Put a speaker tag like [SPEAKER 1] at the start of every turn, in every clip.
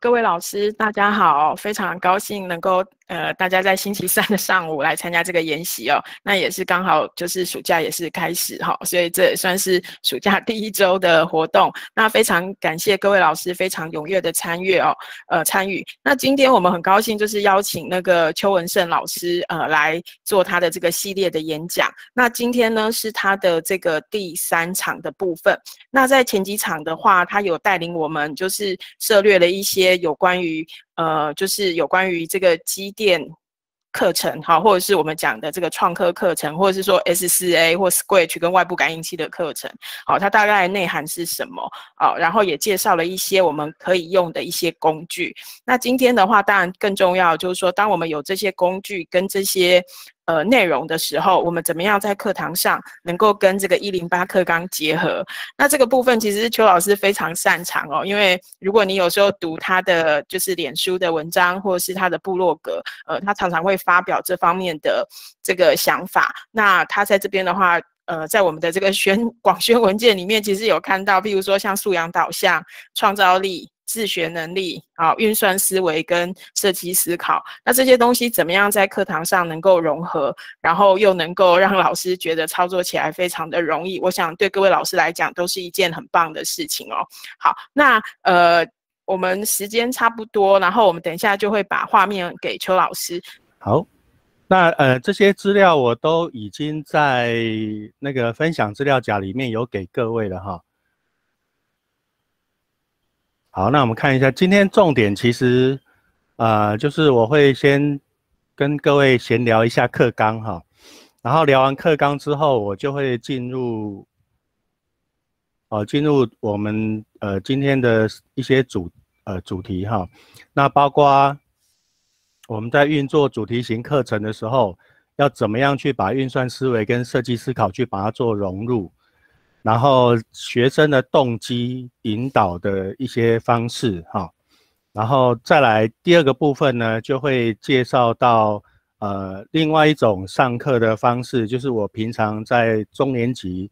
[SPEAKER 1] 各位老师，大家好，非常高兴能够呃大家在星期三的上午来参加这个研习哦，那也是刚好就是暑假也是开始哈，所以这也算是暑假第一周的活动。那非常感谢各位老师非常踊跃的参与哦，呃参与。那今天我们很高兴就是邀请那个邱文胜老师呃来做他的这个系列的演讲。那今天呢是他的这个第三场的部分。那在前几场的话，他有带领我们就是涉略了一些。有关于呃，就是有关于这个机电课程，哈，或者是我们讲的这个创客课程，或者是说 s 四 a 或 Squish 跟外部感应器的课程，好，它大概内涵是什么？好，然后也介绍了一些我们可以用的一些工具。那今天的话，当然更重要就是说，当我们有这些工具跟这些。呃，内容的时候，我们怎么样在课堂上能够跟这个一零八课纲结合？那这个部分其实邱老师非常擅长哦，因为如果你有时候读他的就是脸书的文章，或者是他的部落格，呃，他常常会发表这方面的这个想法。那他在这边的话，呃，在我们的这个宣广宣文件里面，其实有看到，譬如说像素养导向、创造力。自学能力啊，运算思维跟设计思考，那这些东西怎么样在课堂上能够融合，然后又能够让老师觉得操作起来非常的容易？我想对各位老师来讲都是一件很棒的事情哦。好，那呃，我们时间差不多，然后我们等一下就会把画面给邱老师。
[SPEAKER 2] 好，那呃，这些资料我都已经在那个分享资料夹里面有给各位了哈。好，那我们看一下今天重点，其实，呃，就是我会先跟各位闲聊一下课纲哈，然后聊完课纲之后，我就会进入，哦，进入我们呃今天的一些主呃主题哈，那包括我们在运作主题型课程的时候，要怎么样去把运算思维跟设计思考去把它做融入。然后学生的动机引导的一些方式，哈，然后再来第二个部分呢，就会介绍到呃另外一种上课的方式，就是我平常在中年级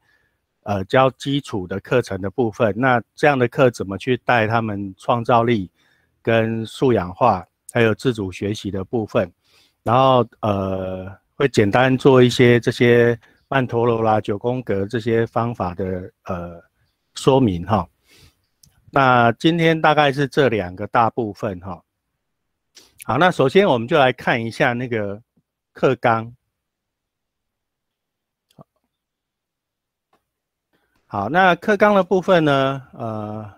[SPEAKER 2] 呃教基础的课程的部分，那这样的课怎么去带他们创造力、跟素养化还有自主学习的部分，然后呃会简单做一些这些。曼陀罗啦、九宫格这些方法的呃说明哈，那今天大概是这两个大部分哈。好，那首先我们就来看一下那个克刚。好，那克刚的部分呢，呃，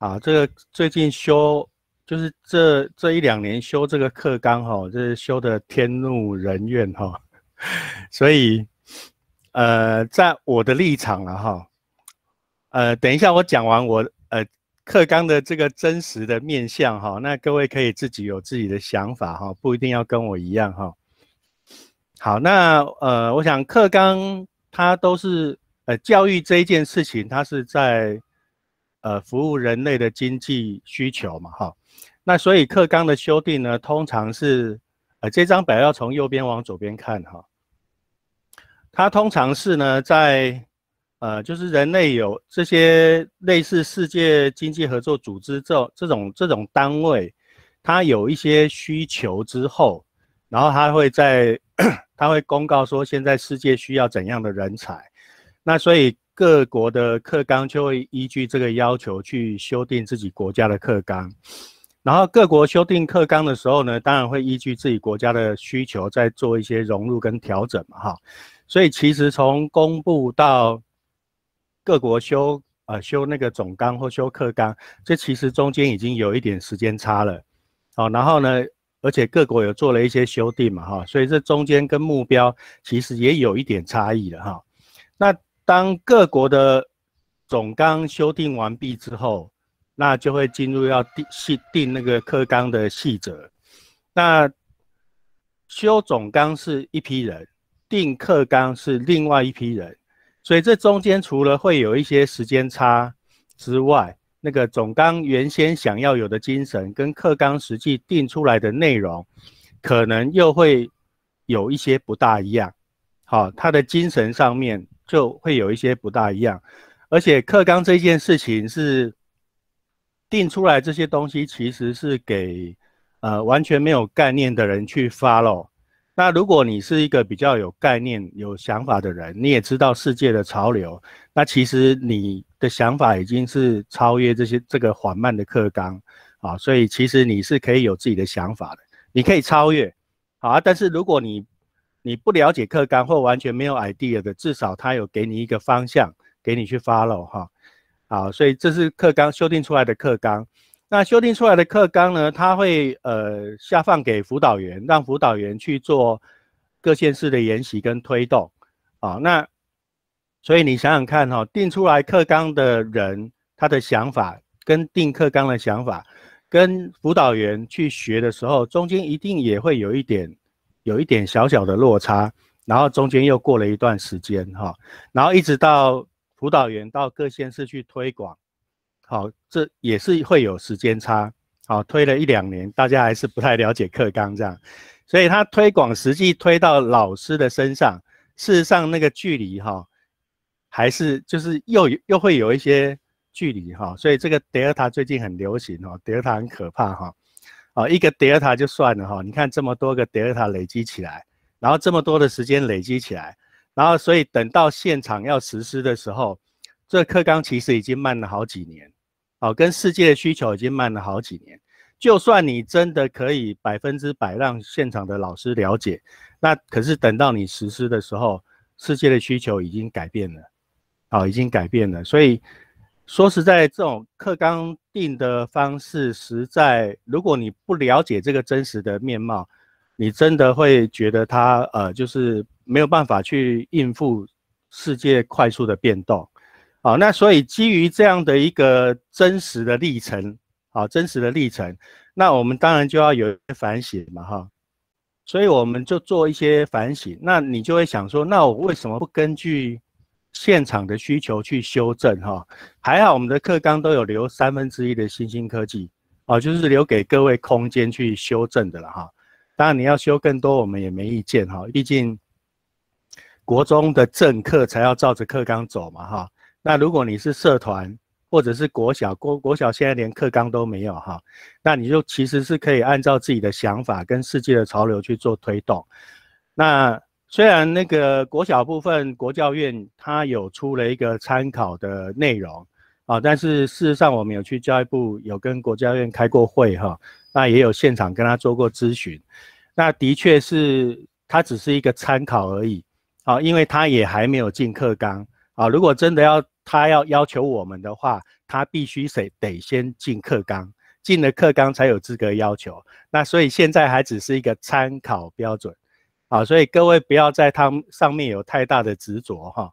[SPEAKER 2] 好，这个最近修就是这这一两年修这个克刚哈，这是修的天怒人怨哈。所以，呃，在我的立场了哈，呃，等一下我讲完我呃克刚的这个真实的面相哈，那各位可以自己有自己的想法哈，不一定要跟我一样哈。好，那呃，我想克刚他都是呃教育这一件事情，他是在呃服务人类的经济需求嘛，哈。那所以克刚的修订呢，通常是。这张表要从右边往左边看哈，它通常是呢，在呃，就是人类有这些类似世界经济合作组织这这种这种单位，它有一些需求之后，然后它会在它会公告说现在世界需要怎样的人才，那所以各国的课纲就会依据这个要求去修订自己国家的课纲。然后各国修订课纲的时候呢，当然会依据自己国家的需求再做一些融入跟调整嘛哈，所以其实从公布到各国修啊修那个总纲或修课纲，这其实中间已经有一点时间差了，好，然后呢，而且各国有做了一些修订嘛哈，所以这中间跟目标其实也有一点差异了哈。那当各国的总纲修订完毕之后，那就会进入要定细定那个课纲的细则，那修总纲是一批人，定课纲是另外一批人，所以这中间除了会有一些时间差之外，那个总纲原先想要有的精神，跟课纲实际定出来的内容，可能又会有一些不大一样，好，他的精神上面就会有一些不大一样，而且课纲这件事情是。定出来这些东西其实是给，呃，完全没有概念的人去 follow。那如果你是一个比较有概念、有想法的人，你也知道世界的潮流，那其实你的想法已经是超越这些这个缓慢的课纲啊，所以其实你是可以有自己的想法的，你可以超越，好啊。但是如果你你不了解课纲或完全没有 idea 的，至少他有给你一个方向，给你去 follow 哈。好，所以这是课纲修订出来的课纲，那修订出来的课纲呢，他会呃下放给辅导员，让辅导员去做各县市的研习跟推动。啊，那所以你想想看哈，定出来课纲的人他的想法跟定课纲的想法，跟辅导员去学的时候，中间一定也会有一点，有一点小小的落差，然后中间又过了一段时间哈，然后一直到。辅导员到各县市去推广，好，这也是会有时间差，好，推了一两年，大家还是不太了解课纲这样，所以他推广实际推到老师的身上，事实上那个距离哈，还是就是又又会有一些距离哈，所以这个德尔塔最近很流行哈，德尔塔很可怕哈，啊，一个德尔塔就算了哈，你看这么多个德尔塔累积起来，然后这么多的时间累积起来。然后，所以等到现场要实施的时候，这课纲其实已经慢了好几年，哦，跟世界的需求已经慢了好几年。就算你真的可以百分之百让现场的老师了解，那可是等到你实施的时候，世界的需求已经改变了，哦，已经改变了。所以说实在，这种课纲定的方式实在，如果你不了解这个真实的面貌，你真的会觉得它呃，就是。没有办法去应付世界快速的变动，好，那所以基于这样的一个真实的历程，好，真实的历程，那我们当然就要有些反省嘛，哈，所以我们就做一些反省，那你就会想说，那我为什么不根据现场的需求去修正，哈？还好我们的课纲都有留三分之一的新兴科技，啊，就是留给各位空间去修正的了，哈。当然你要修更多，我们也没意见，哈，毕竟。国中的政课才要照着课纲走嘛，哈。那如果你是社团或者是国小，国国小现在连课纲都没有哈，那你就其实是可以按照自己的想法跟世界的潮流去做推动。那虽然那个国小部分，国教院他有出了一个参考的内容啊，但是事实上我们有去教育部有跟国教院开过会哈，那也有现场跟他做过咨询，那的确是他只是一个参考而已。啊，因为他也还没有进课纲啊。如果真的要他要要求我们的话，他必须得得先进课纲，进了课纲才有资格要求。那所以现在还只是一个参考标准啊，所以各位不要在他上面有太大的执着哈。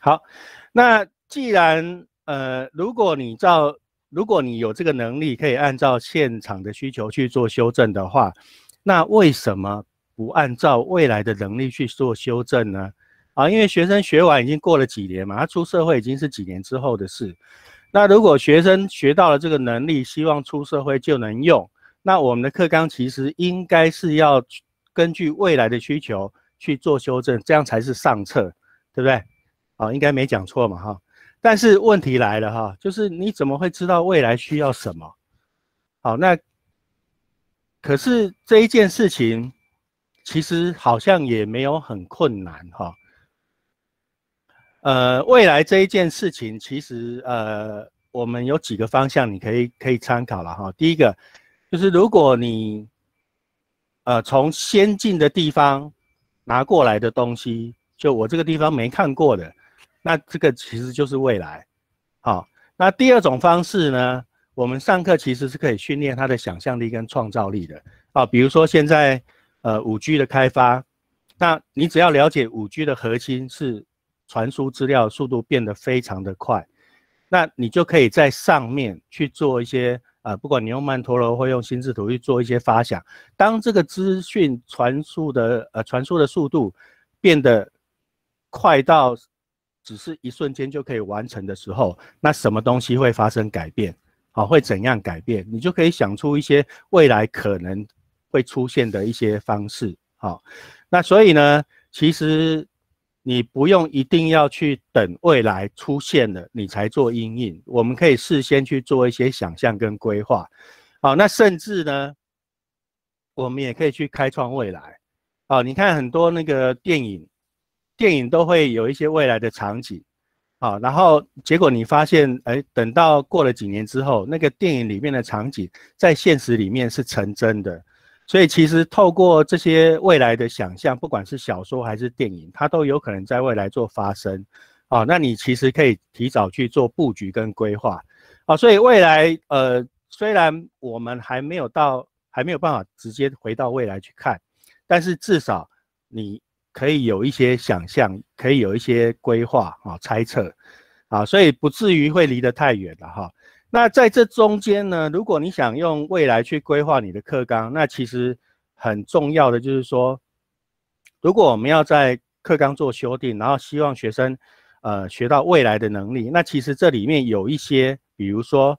[SPEAKER 2] 好，那既然呃，如果你照，如果你有这个能力，可以按照现场的需求去做修正的话，那为什么？不按照未来的能力去做修正呢？啊，因为学生学完已经过了几年嘛，他出社会已经是几年之后的事。那如果学生学到了这个能力，希望出社会就能用，那我们的课纲其实应该是要根据未来的需求去做修正，这样才是上策，对不对？啊，应该没讲错嘛，哈。但是问题来了，哈，就是你怎么会知道未来需要什么？好，那可是这一件事情。其实好像也没有很困难哈。呃，未来这一件事情，其实呃，我们有几个方向你可以可以参考了哈。第一个就是如果你呃从先进的地方拿过来的东西，就我这个地方没看过的，那这个其实就是未来。好，那第二种方式呢，我们上课其实是可以训练他的想象力跟创造力的啊，比如说现在。呃，五 G 的开发，那你只要了解五 G 的核心是传输资料速度变得非常的快，那你就可以在上面去做一些呃，不管你用曼陀罗或用心智图去做一些发想。当这个资讯传输的呃传输的速度变得快到只是一瞬间就可以完成的时候，那什么东西会发生改变？好，会怎样改变？你就可以想出一些未来可能。会出现的一些方式，好，那所以呢，其实你不用一定要去等未来出现了你才做阴影，我们可以事先去做一些想象跟规划，好，那甚至呢，我们也可以去开创未来，哦，你看很多那个电影，电影都会有一些未来的场景，好，然后结果你发现，哎，等到过了几年之后，那个电影里面的场景在现实里面是成真的。所以其实透过这些未来的想象，不管是小说还是电影，它都有可能在未来做发生，啊，那你其实可以提早去做布局跟规划，啊，所以未来，呃，虽然我们还没有到，还没有办法直接回到未来去看，但是至少你可以有一些想象，可以有一些规划啊，猜测，啊，所以不至于会离得太远了哈。那在这中间呢，如果你想用未来去规划你的课纲，那其实很重要的就是说，如果我们要在课纲做修订，然后希望学生，呃，学到未来的能力，那其实这里面有一些，比如说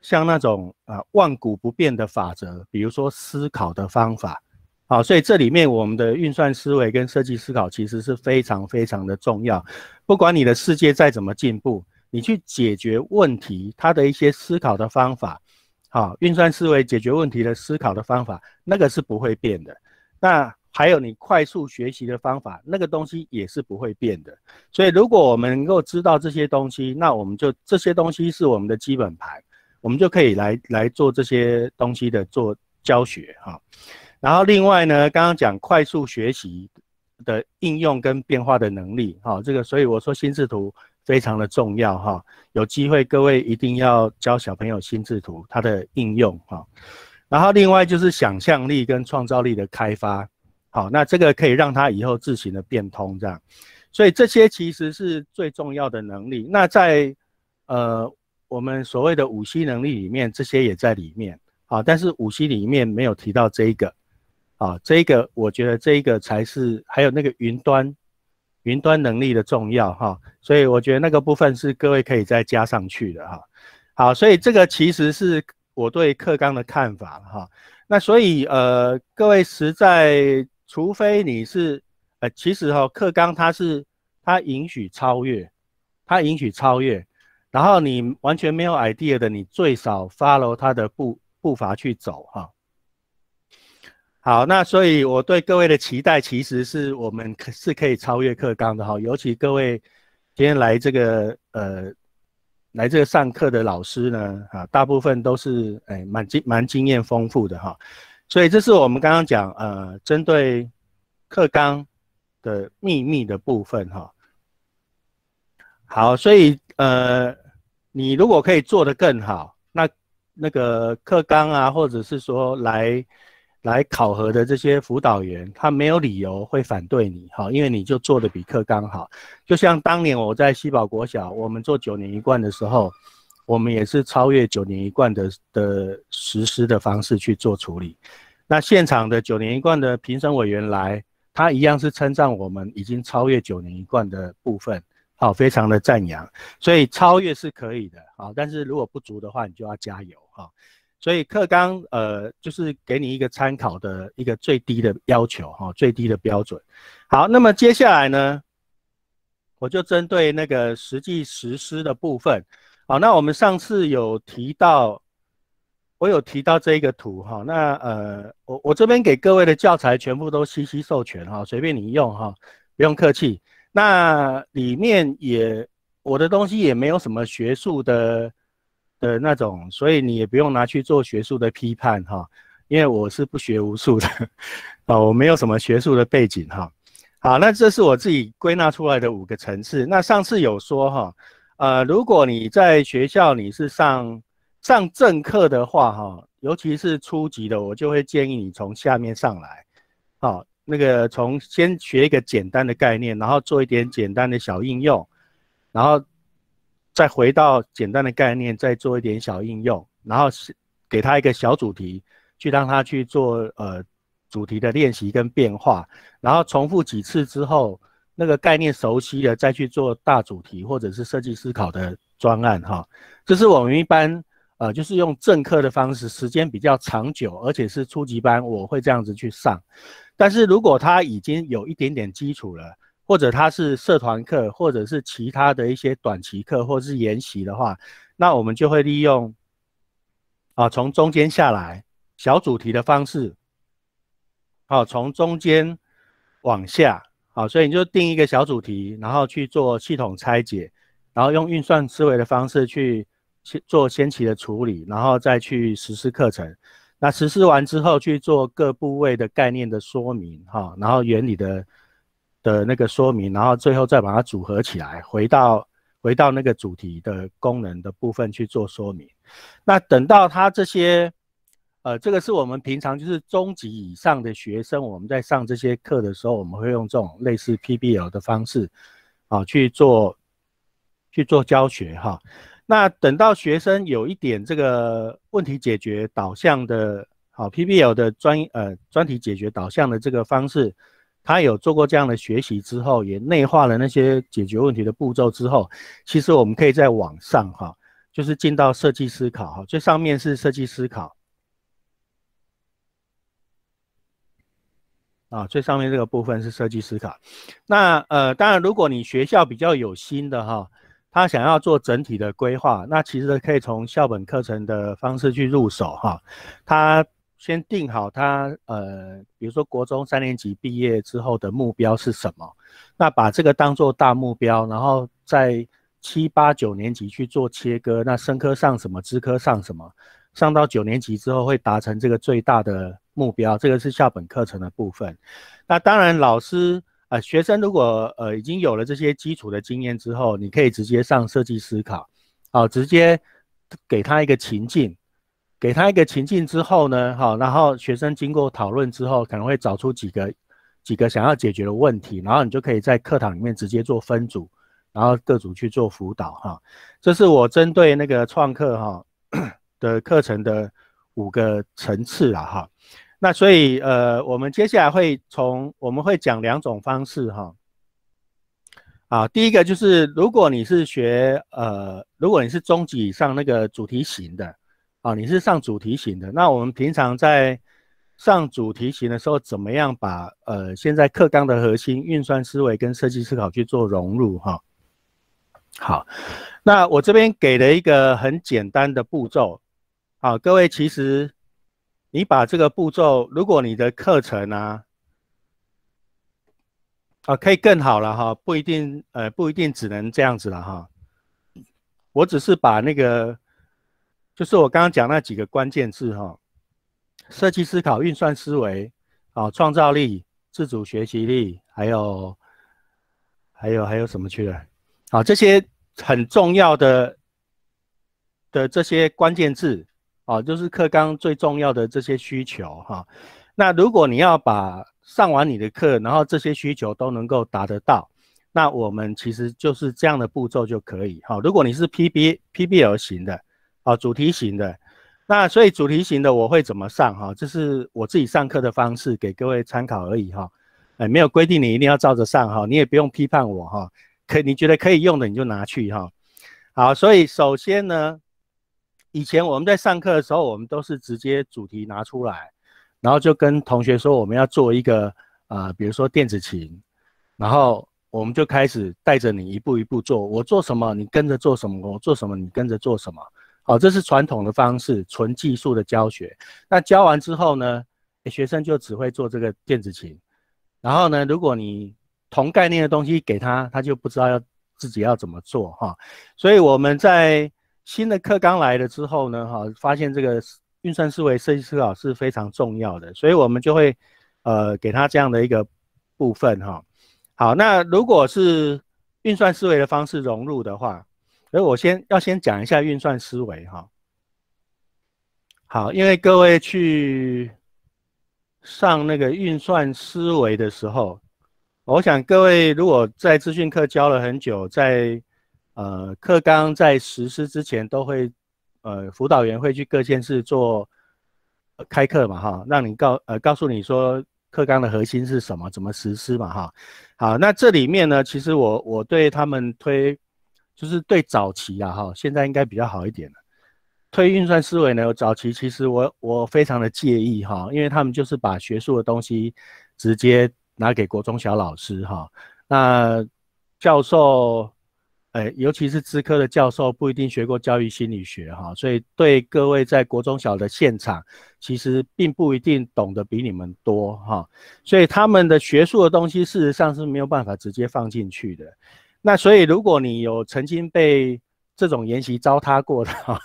[SPEAKER 2] 像那种呃万古不变的法则，比如说思考的方法，好，所以这里面我们的运算思维跟设计思考其实是非常非常的重要，不管你的世界再怎么进步。你去解决问题，他的一些思考的方法，好，运算思维解决问题的思考的方法，那个是不会变的。那还有你快速学习的方法，那个东西也是不会变的。所以如果我们能够知道这些东西，那我们就这些东西是我们的基本盘，我们就可以来来做这些东西的做教学哈。然后另外呢，刚刚讲快速学习的应用跟变化的能力，好，这个所以我说心智图。非常的重要哈，有机会各位一定要教小朋友心智图它的应用哈，然后另外就是想象力跟创造力的开发，好，那这个可以让他以后自行的变通这样，所以这些其实是最重要的能力。那在呃我们所谓的五 C 能力里面，这些也在里面啊，但是五 C 里面没有提到这一个啊，这一个我觉得这一个才是，还有那个云端。云端能力的重要哈，所以我觉得那个部分是各位可以再加上去的哈。好，所以这个其实是我对克刚的看法哈。那所以呃，各位实在，除非你是呃，其实哈，克刚他是他允许超越，他允许超越，然后你完全没有 idea 的，你最少 follow 他的步步伐去走哈。好，那所以我对各位的期待，其实是我们可是可以超越课纲的哈。尤其各位今天来这个呃来这个上课的老师呢，哈，大部分都是哎蛮经蛮经验丰富的哈。所以这是我们刚刚讲呃针对课纲的秘密的部分哈。好，所以呃你如果可以做得更好，那那个课纲啊，或者是说来。来考核的这些辅导员，他没有理由会反对你，哈，因为你就做的比课纲好。就像当年我在西宝国小，我们做九年一贯的时候，我们也是超越九年一贯的的实施的方式去做处理。那现场的九年一贯的评审委员来，他一样是称赞我们已经超越九年一贯的部分，好，非常的赞扬。所以超越是可以的，好，但是如果不足的话，你就要加油，哈。所以课纲呃，就是给你一个参考的一个最低的要求哈，最低的标准。好，那么接下来呢，我就针对那个实际实施的部分。好，那我们上次有提到，我有提到这一个图哈。那呃，我我这边给各位的教材全部都 CC 授权哈，随便你用哈，不用客气。那里面也我的东西也没有什么学术的。的那种，所以你也不用拿去做学术的批判哈，因为我是不学无术的，啊，我没有什么学术的背景哈。好，那这是我自己归纳出来的五个层次。那上次有说哈，呃，如果你在学校你是上上政课的话哈，尤其是初级的，我就会建议你从下面上来，好，那个从先学一个简单的概念，然后做一点简单的小应用，然后。再回到简单的概念，再做一点小应用，然后是给他一个小主题，去让他去做呃主题的练习跟变化，然后重复几次之后，那个概念熟悉了，再去做大主题或者是设计思考的专案哈。这是我们一般呃就是用正课的方式，时间比较长久，而且是初级班，我会这样子去上。但是如果他已经有一点点基础了。或者他是社团课，或者是其他的一些短期课，或者是研习的话，那我们就会利用，啊，从中间下来小主题的方式，好，从中间往下，好，所以你就定一个小主题，然后去做系统拆解，然后用运算思维的方式去做先期的处理，然后再去实施课程。那实施完之后去做各部位的概念的说明，哈，然后原理的。的那个说明，然后最后再把它组合起来，回到回到那个主题的功能的部分去做说明。那等到他这些，呃，这个是我们平常就是中级以上的学生，我们在上这些课的时候，我们会用这种类似 PBL 的方式啊去做去做教学哈。那等到学生有一点这个问题解决导向的，好 PBL 的专呃专题解决导向的这个方式。他有做过这样的学习之后，也内化了那些解决问题的步骤之后，其实我们可以在网上哈，就是进到设计思考哈，最上面是设计思考，啊，最上面这个部分是设计思考。那呃，当然如果你学校比较有心的哈，他想要做整体的规划，那其实可以从校本课程的方式去入手哈，他。先定好他，呃，比如说国中三年级毕业之后的目标是什么？那把这个当做大目标，然后在七八九年级去做切割。那升科上什么？资科上什么？上到九年级之后会达成这个最大的目标。这个是校本课程的部分。那当然，老师啊，学生如果呃已经有了这些基础的经验之后，你可以直接上设计思考，好，直接给他一个情境。给他一个情境之后呢，哈，然后学生经过讨论之后，可能会找出几个几个想要解决的问题，然后你就可以在课堂里面直接做分组，然后各组去做辅导，哈，这是我针对那个创客哈 的课程的五个层次了，哈，那所以呃，我们接下来会从我们会讲两种方式，哈，啊，第一个就是如果你是学呃，如果你是中级以上那个主题型的。啊，你是上主题型的，那我们平常在上主题型的时候，怎么样把呃现在课纲的核心运算思维跟设计思考去做融入哈？好，那我这边给了一个很简单的步骤，啊，各位其实你把这个步骤，如果你的课程啊，啊可以更好了哈，不一定呃不一定只能这样子了哈，我只是把那个。就是我刚刚讲那几个关键字哈，设计思考、运算思维啊、创造力、自主学习力，还有还有还有什么去了？啊，这些很重要的的这些关键字啊，就是课纲最重要的这些需求哈。那如果你要把上完你的课，然后这些需求都能够达得到，那我们其实就是这样的步骤就可以哈。如果你是 P B P B L 型的。啊，主题型的，那所以主题型的我会怎么上哈？这是我自己上课的方式，给各位参考而已哈。哎，没有规定你一定要照着上哈，你也不用批判我哈。可你觉得可以用的，你就拿去哈。好，所以首先呢，以前我们在上课的时候，我们都是直接主题拿出来，然后就跟同学说我们要做一个呃，比如说电子琴，然后我们就开始带着你一步一步做。我做什么，你跟着做什么；我做什么，你跟着做什么。好，这是传统的方式，纯技术的教学。那教完之后呢，学生就只会做这个电子琴。然后呢，如果你同概念的东西给他，他就不知道要自己要怎么做哈。所以我们在新的课纲来了之后呢，哈，发现这个运算思维、设计思考是非常重要的，所以我们就会，呃，给他这样的一个部分哈。好，那如果是运算思维的方式融入的话。所以我先要先讲一下运算思维哈。好，因为各位去上那个运算思维的时候，我想各位如果在资讯课教了很久，在呃课纲在实施之前，都会呃辅导员会去各县市做开课嘛哈，让你告呃告诉你说课纲的核心是什么，怎么实施嘛哈。好，那这里面呢，其实我我对他们推。就是对早期啊哈，现在应该比较好一点了。推运算思维呢，早期其实我我非常的介意哈，因为他们就是把学术的东西直接拿给国中小老师哈。那教授，哎，尤其是资科的教授不一定学过教育心理学哈，所以对各位在国中小的现场，其实并不一定懂得比你们多哈。所以他们的学术的东西事实上是没有办法直接放进去的。那所以，如果你有曾经被这种研习糟蹋过的哈，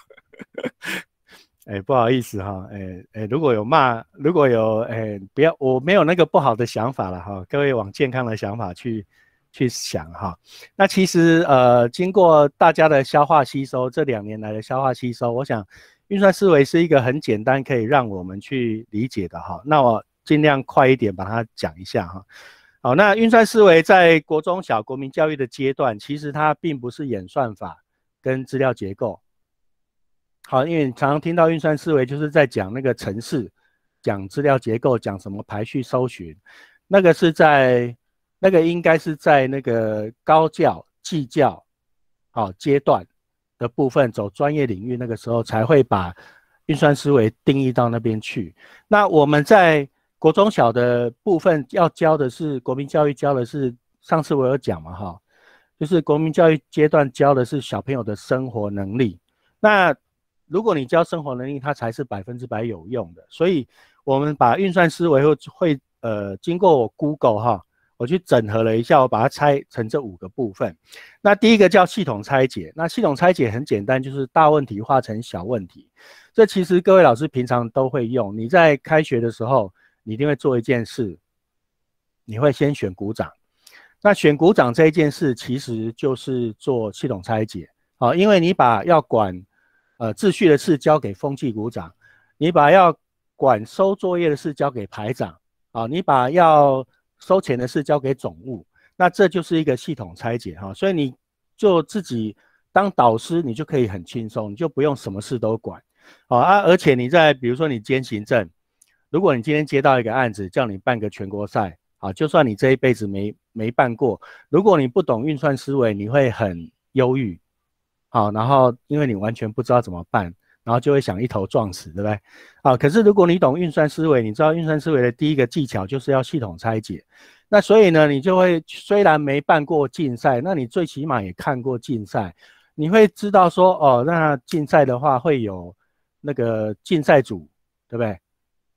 [SPEAKER 2] 哎，不好意思哈，哎哎，如果有骂，如果有哎，不要，我没有那个不好的想法了哈，各位往健康的想法去去想哈。那其实呃，经过大家的消化吸收，这两年来的消化吸收，我想运算思维是一个很简单可以让我们去理解的哈。那我尽量快一点把它讲一下哈。好，那运算思维在国中小国民教育的阶段，其实它并不是演算法跟资料结构。好，因为常常听到运算思维就是在讲那个程式，讲资料结构，讲什么排序、搜寻，那个是在那个应该是在那个高教、技教，好阶段的部分走专业领域，那个时候才会把运算思维定义到那边去。那我们在国中小的部分要教的是国民教育，教的是上次我有讲嘛，哈，就是国民教育阶段教的是小朋友的生活能力。那如果你教生活能力，它才是百分之百有用的。所以，我们把运算思维会会呃经过我 Google 哈，我去整合了一下，我把它拆成这五个部分。那第一个叫系统拆解，那系统拆解很简单，就是大问题化成小问题。这其实各位老师平常都会用，你在开学的时候。你一定会做一件事，你会先选股长。那选股长这一件事，其实就是做系统拆解啊。因为你把要管呃秩序的事交给风气股长，你把要管收作业的事交给排长啊，你把要收钱的事交给总务。那这就是一个系统拆解哈。所以你就自己当导师，你就可以很轻松，你就不用什么事都管啊。而且你在比如说你兼行政。如果你今天接到一个案子，叫你办个全国赛啊，就算你这一辈子没没办过，如果你不懂运算思维，你会很忧郁，好，然后因为你完全不知道怎么办，然后就会想一头撞死，对不对？啊，可是如果你懂运算思维，你知道运算思维的第一个技巧就是要系统拆解，那所以呢，你就会虽然没办过竞赛，那你最起码也看过竞赛，你会知道说，哦，那竞赛的话会有那个竞赛组，对不对？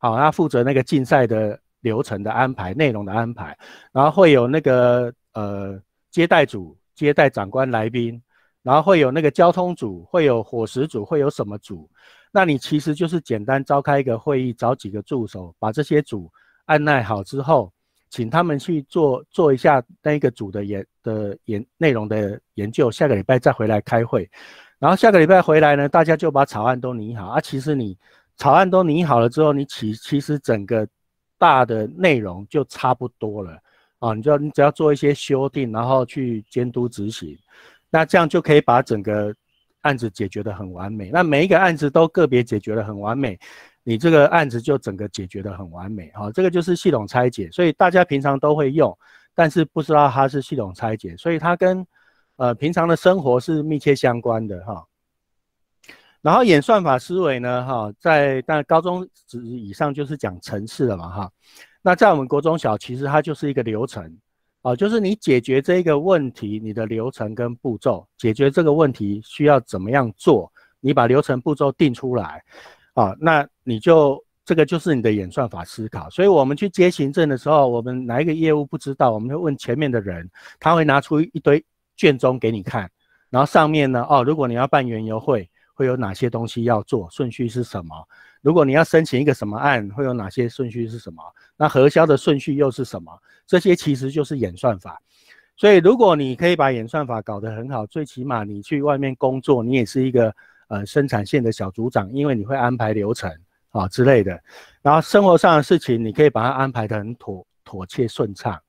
[SPEAKER 2] 好，他负责那个竞赛的流程的安排、内容的安排，然后会有那个呃接待组接待长官来宾，然后会有那个交通组、会有伙食组、会有什么组？那你其实就是简单召开一个会议，找几个助手把这些组安排好之后，请他们去做做一下那个组的研的研内容的研究，下个礼拜再回来开会，然后下个礼拜回来呢，大家就把草案都拟好啊，其实你。草案都拟好了之后，你其其实整个大的内容就差不多了啊，你就你只要做一些修订，然后去监督执行，那这样就可以把整个案子解决的很完美。那每一个案子都个别解决的很完美，你这个案子就整个解决的很完美哈。这个就是系统拆解，所以大家平常都会用，但是不知道它是系统拆解，所以它跟呃平常的生活是密切相关的哈。然后演算法思维呢，哈，在但高中之以上就是讲程式了嘛，哈，那在我们国中小其实它就是一个流程，哦，就是你解决这一个问题，你的流程跟步骤，解决这个问题需要怎么样做，你把流程步骤定出来，啊，那你就这个就是你的演算法思考。所以我们去接行政的时候，我们哪一个业务不知道，我们会问前面的人，他会拿出一堆卷宗给你看，然后上面呢，哦，如果你要办圆游会。会有哪些东西要做？顺序是什么？如果你要申请一个什么案，会有哪些顺序是什么？那核销的顺序又是什么？这些其实就是演算法。所以，如果你可以把演算法搞得很好，最起码你去外面工作，你也是一个呃生产线的小组长，因为你会安排流程啊之类的。然后生活上的事情，你可以把它安排得很妥妥切顺畅。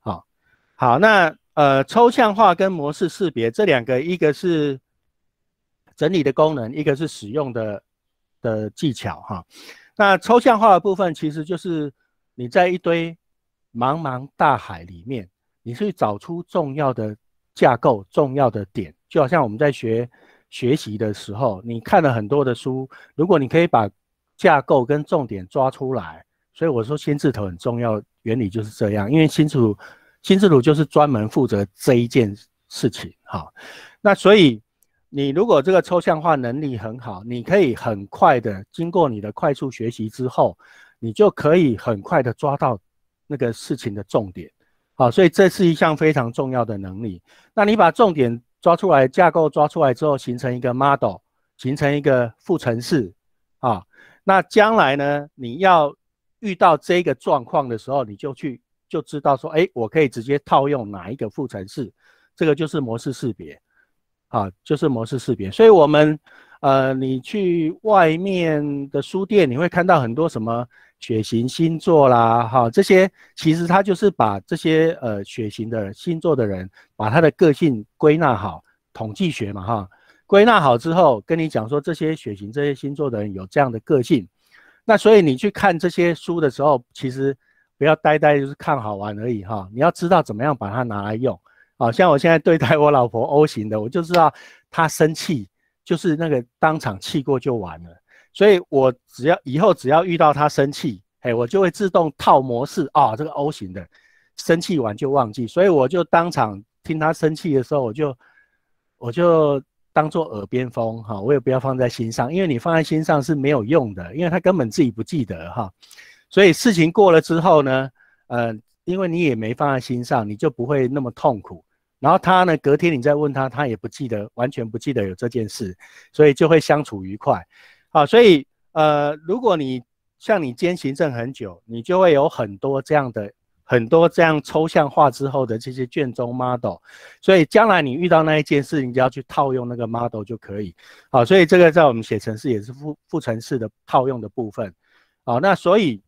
[SPEAKER 2] 好好，那呃抽象化跟模式识别这两个，一个是。整理的功能，一个是使用的的技巧哈，那抽象化的部分其实就是你在一堆茫茫大海里面，你去找出重要的架构、重要的点，就好像我们在学学习的时候，你看了很多的书，如果你可以把架构跟重点抓出来，所以我说心智图很重要，原理就是这样，因为心主心智图就是专门负责这一件事情哈，那所以。你如果这个抽象化能力很好，你可以很快的经过你的快速学习之后，你就可以很快的抓到那个事情的重点。好，所以这是一项非常重要的能力。那你把重点抓出来，架构抓出来之后，形成一个 model，形成一个副程式啊。那将来呢，你要遇到这个状况的时候，你就去就知道说，哎，我可以直接套用哪一个副程式。这个就是模式识别。啊，就是模式识别，所以，我们，呃，你去外面的书店，你会看到很多什么血型星座啦，哈，这些其实他就是把这些呃血型的星座的人，把他的个性归纳好，统计学嘛，哈，归纳好之后，跟你讲说这些血型、这些星座的人有这样的个性，那所以你去看这些书的时候，其实不要呆呆就是看好玩而已，哈，你要知道怎么样把它拿来用。好像我现在对待我老婆 O 型的，我就知道她生气就是那个当场气过就完了，所以我只要以后只要遇到她生气，哎，我就会自动套模式啊，这个 O 型的生气完就忘记，所以我就当场听她生气的时候，我就我就当做耳边风哈，我也不要放在心上，因为你放在心上是没有用的，因为她根本自己不记得哈，所以事情过了之后呢，呃，因为你也没放在心上，你就不会那么痛苦。然后他呢，隔天你再问他，他也不记得，完全不记得有这件事，所以就会相处愉快。啊，所以呃，如果你像你兼行政很久，你就会有很多这样的、很多这样抽象化之后的这些卷宗 model。所以将来你遇到那一件事情，你就要去套用那个 model 就可以。啊，所以这个在我们写程式也是复复程式的套用的部分。啊，那所以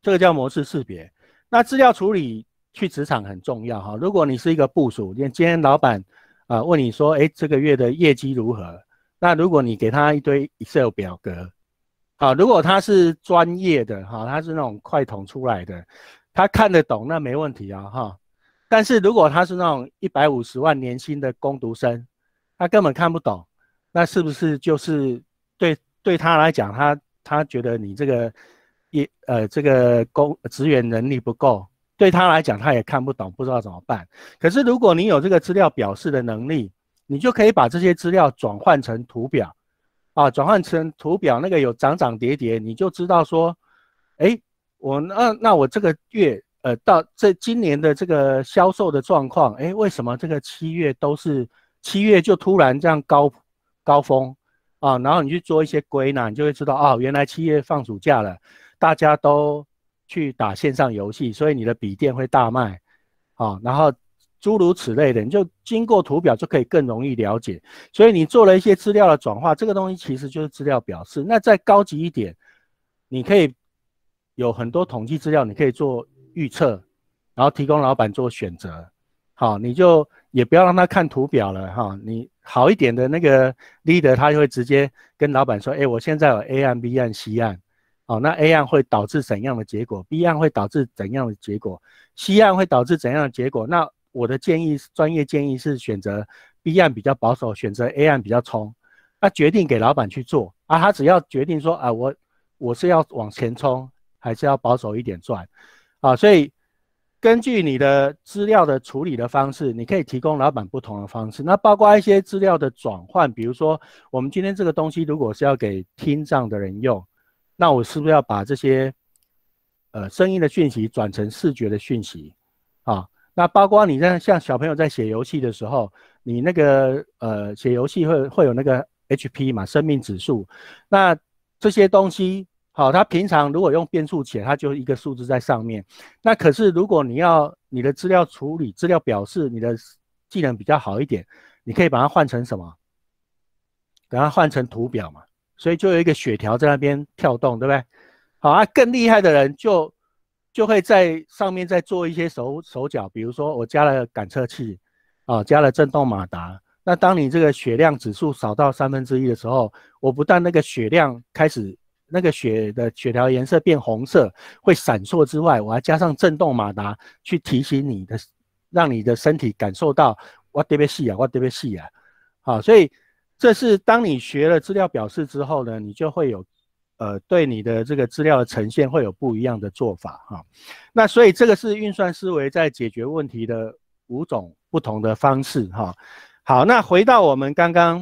[SPEAKER 2] 这个叫模式识别。那资料处理。去职场很重要哈。如果你是一个部署，你今天老板啊问你说：“哎，这个月的业绩如何？”那如果你给他一堆 Excel 表格，好，如果他是专业的哈，他是那种快桶出来的，他看得懂，那没问题啊哈。但是如果他是那种一百五十万年薪的工读生，他根本看不懂，那是不是就是对对他来讲，他他觉得你这个业呃这个工职员能力不够？对他来讲，他也看不懂，不知道怎么办。可是如果你有这个资料表示的能力，你就可以把这些资料转换成图表，啊，转换成图表那个有涨涨跌跌，你就知道说，哎，我那那我这个月呃到这今年的这个销售的状况，哎，为什么这个七月都是七月就突然这样高高峰啊？然后你去做一些归纳，你就会知道哦，原来七月放暑假了，大家都。去打线上游戏，所以你的笔电会大卖，啊，然后诸如此类的，你就经过图表就可以更容易了解。所以你做了一些资料的转化，这个东西其实就是资料表示。那再高级一点，你可以有很多统计资料，你可以做预测，然后提供老板做选择。好，你就也不要让他看图表了哈。你好一点的那个 leader，他就会直接跟老板说：，哎，我现在有 A 案、B 案、C 案。哦，那 A 案会导致怎样的结果？B 案会导致怎样的结果？C 案会导致怎样的结果？那我的建议，专业建议是选择 B 案比较保守，选择 A 案比较冲。那决定给老板去做啊，他只要决定说啊，我我是要往前冲，还是要保守一点赚啊？所以根据你的资料的处理的方式，你可以提供老板不同的方式。那包括一些资料的转换，比如说我们今天这个东西如果是要给听障的人用。那我是不是要把这些呃声音的讯息转成视觉的讯息啊？那包括你在像小朋友在写游戏的时候，你那个呃写游戏会会有那个 HP 嘛，生命指数。那这些东西好，他平常如果用变数写，它就是一个数字在上面。那可是如果你要你的资料处理、资料表示你的技能比较好一点，你可以把它换成什么？把它换成图表嘛。所以就有一个血条在那边跳动，对不对？好啊，更厉害的人就就会在上面再做一些手手脚，比如说我加了感测器啊，加了震动马达。那当你这个血量指数少到三分之一的时候，我不但那个血量开始那个血的血条颜色变红色会闪烁之外，我还加上震动马达去提醒你的，让你的身体感受到我特别细啊，我特别细啊。好，所以。这是当你学了资料表示之后呢，你就会有，呃，对你的这个资料的呈现会有不一样的做法哈。那所以这个是运算思维在解决问题的五种不同的方式哈。好，那回到我们刚刚，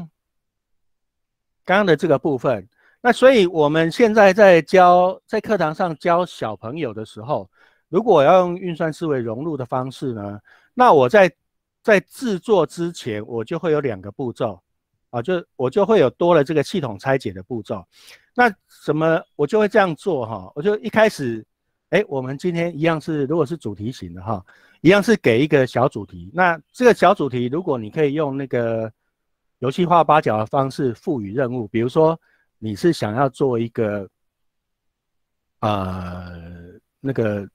[SPEAKER 2] 刚刚的这个部分，那所以我们现在在教在课堂上教小朋友的时候，如果要用运算思维融入的方式呢，那我在在制作之前，我就会有两个步骤。啊，就我就会有多了这个系统拆解的步骤，那什么我就会这样做哈，我就一开始，哎，我们今天一样是，如果是主题型的哈，一样是给一个小主题。那这个小主题，如果你可以用那个游戏化八角的方式赋予任务，比如说你是想要做一个，呃，那个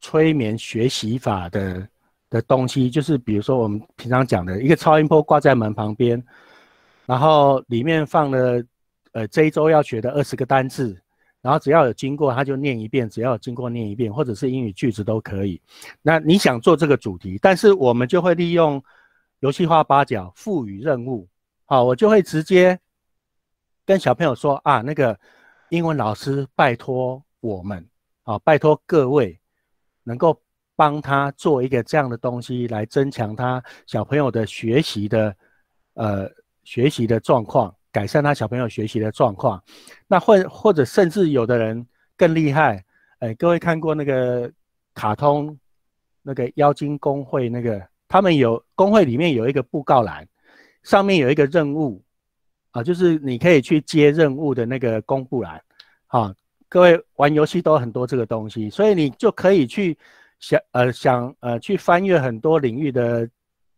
[SPEAKER 2] 催眠学习法的。的东西就是，比如说我们平常讲的一个超音波挂在门旁边，然后里面放了呃这一周要学的二十个单字，然后只要有经过他就念一遍，只要有经过念一遍，或者是英语句子都可以。那你想做这个主题，但是我们就会利用游戏化八角赋予任务，好，我就会直接跟小朋友说啊，那个英文老师拜托我们啊，拜托各位能够。帮他做一个这样的东西，来增强他小朋友的学习的，呃，学习的状况，改善他小朋友学习的状况。那或或者甚至有的人更厉害，哎，各位看过那个卡通，那个妖精工会那个，他们有工会里面有一个布告栏，上面有一个任务啊，就是你可以去接任务的那个公布栏，啊，各位玩游戏都很多这个东西，所以你就可以去。想呃想呃去翻阅很多领域的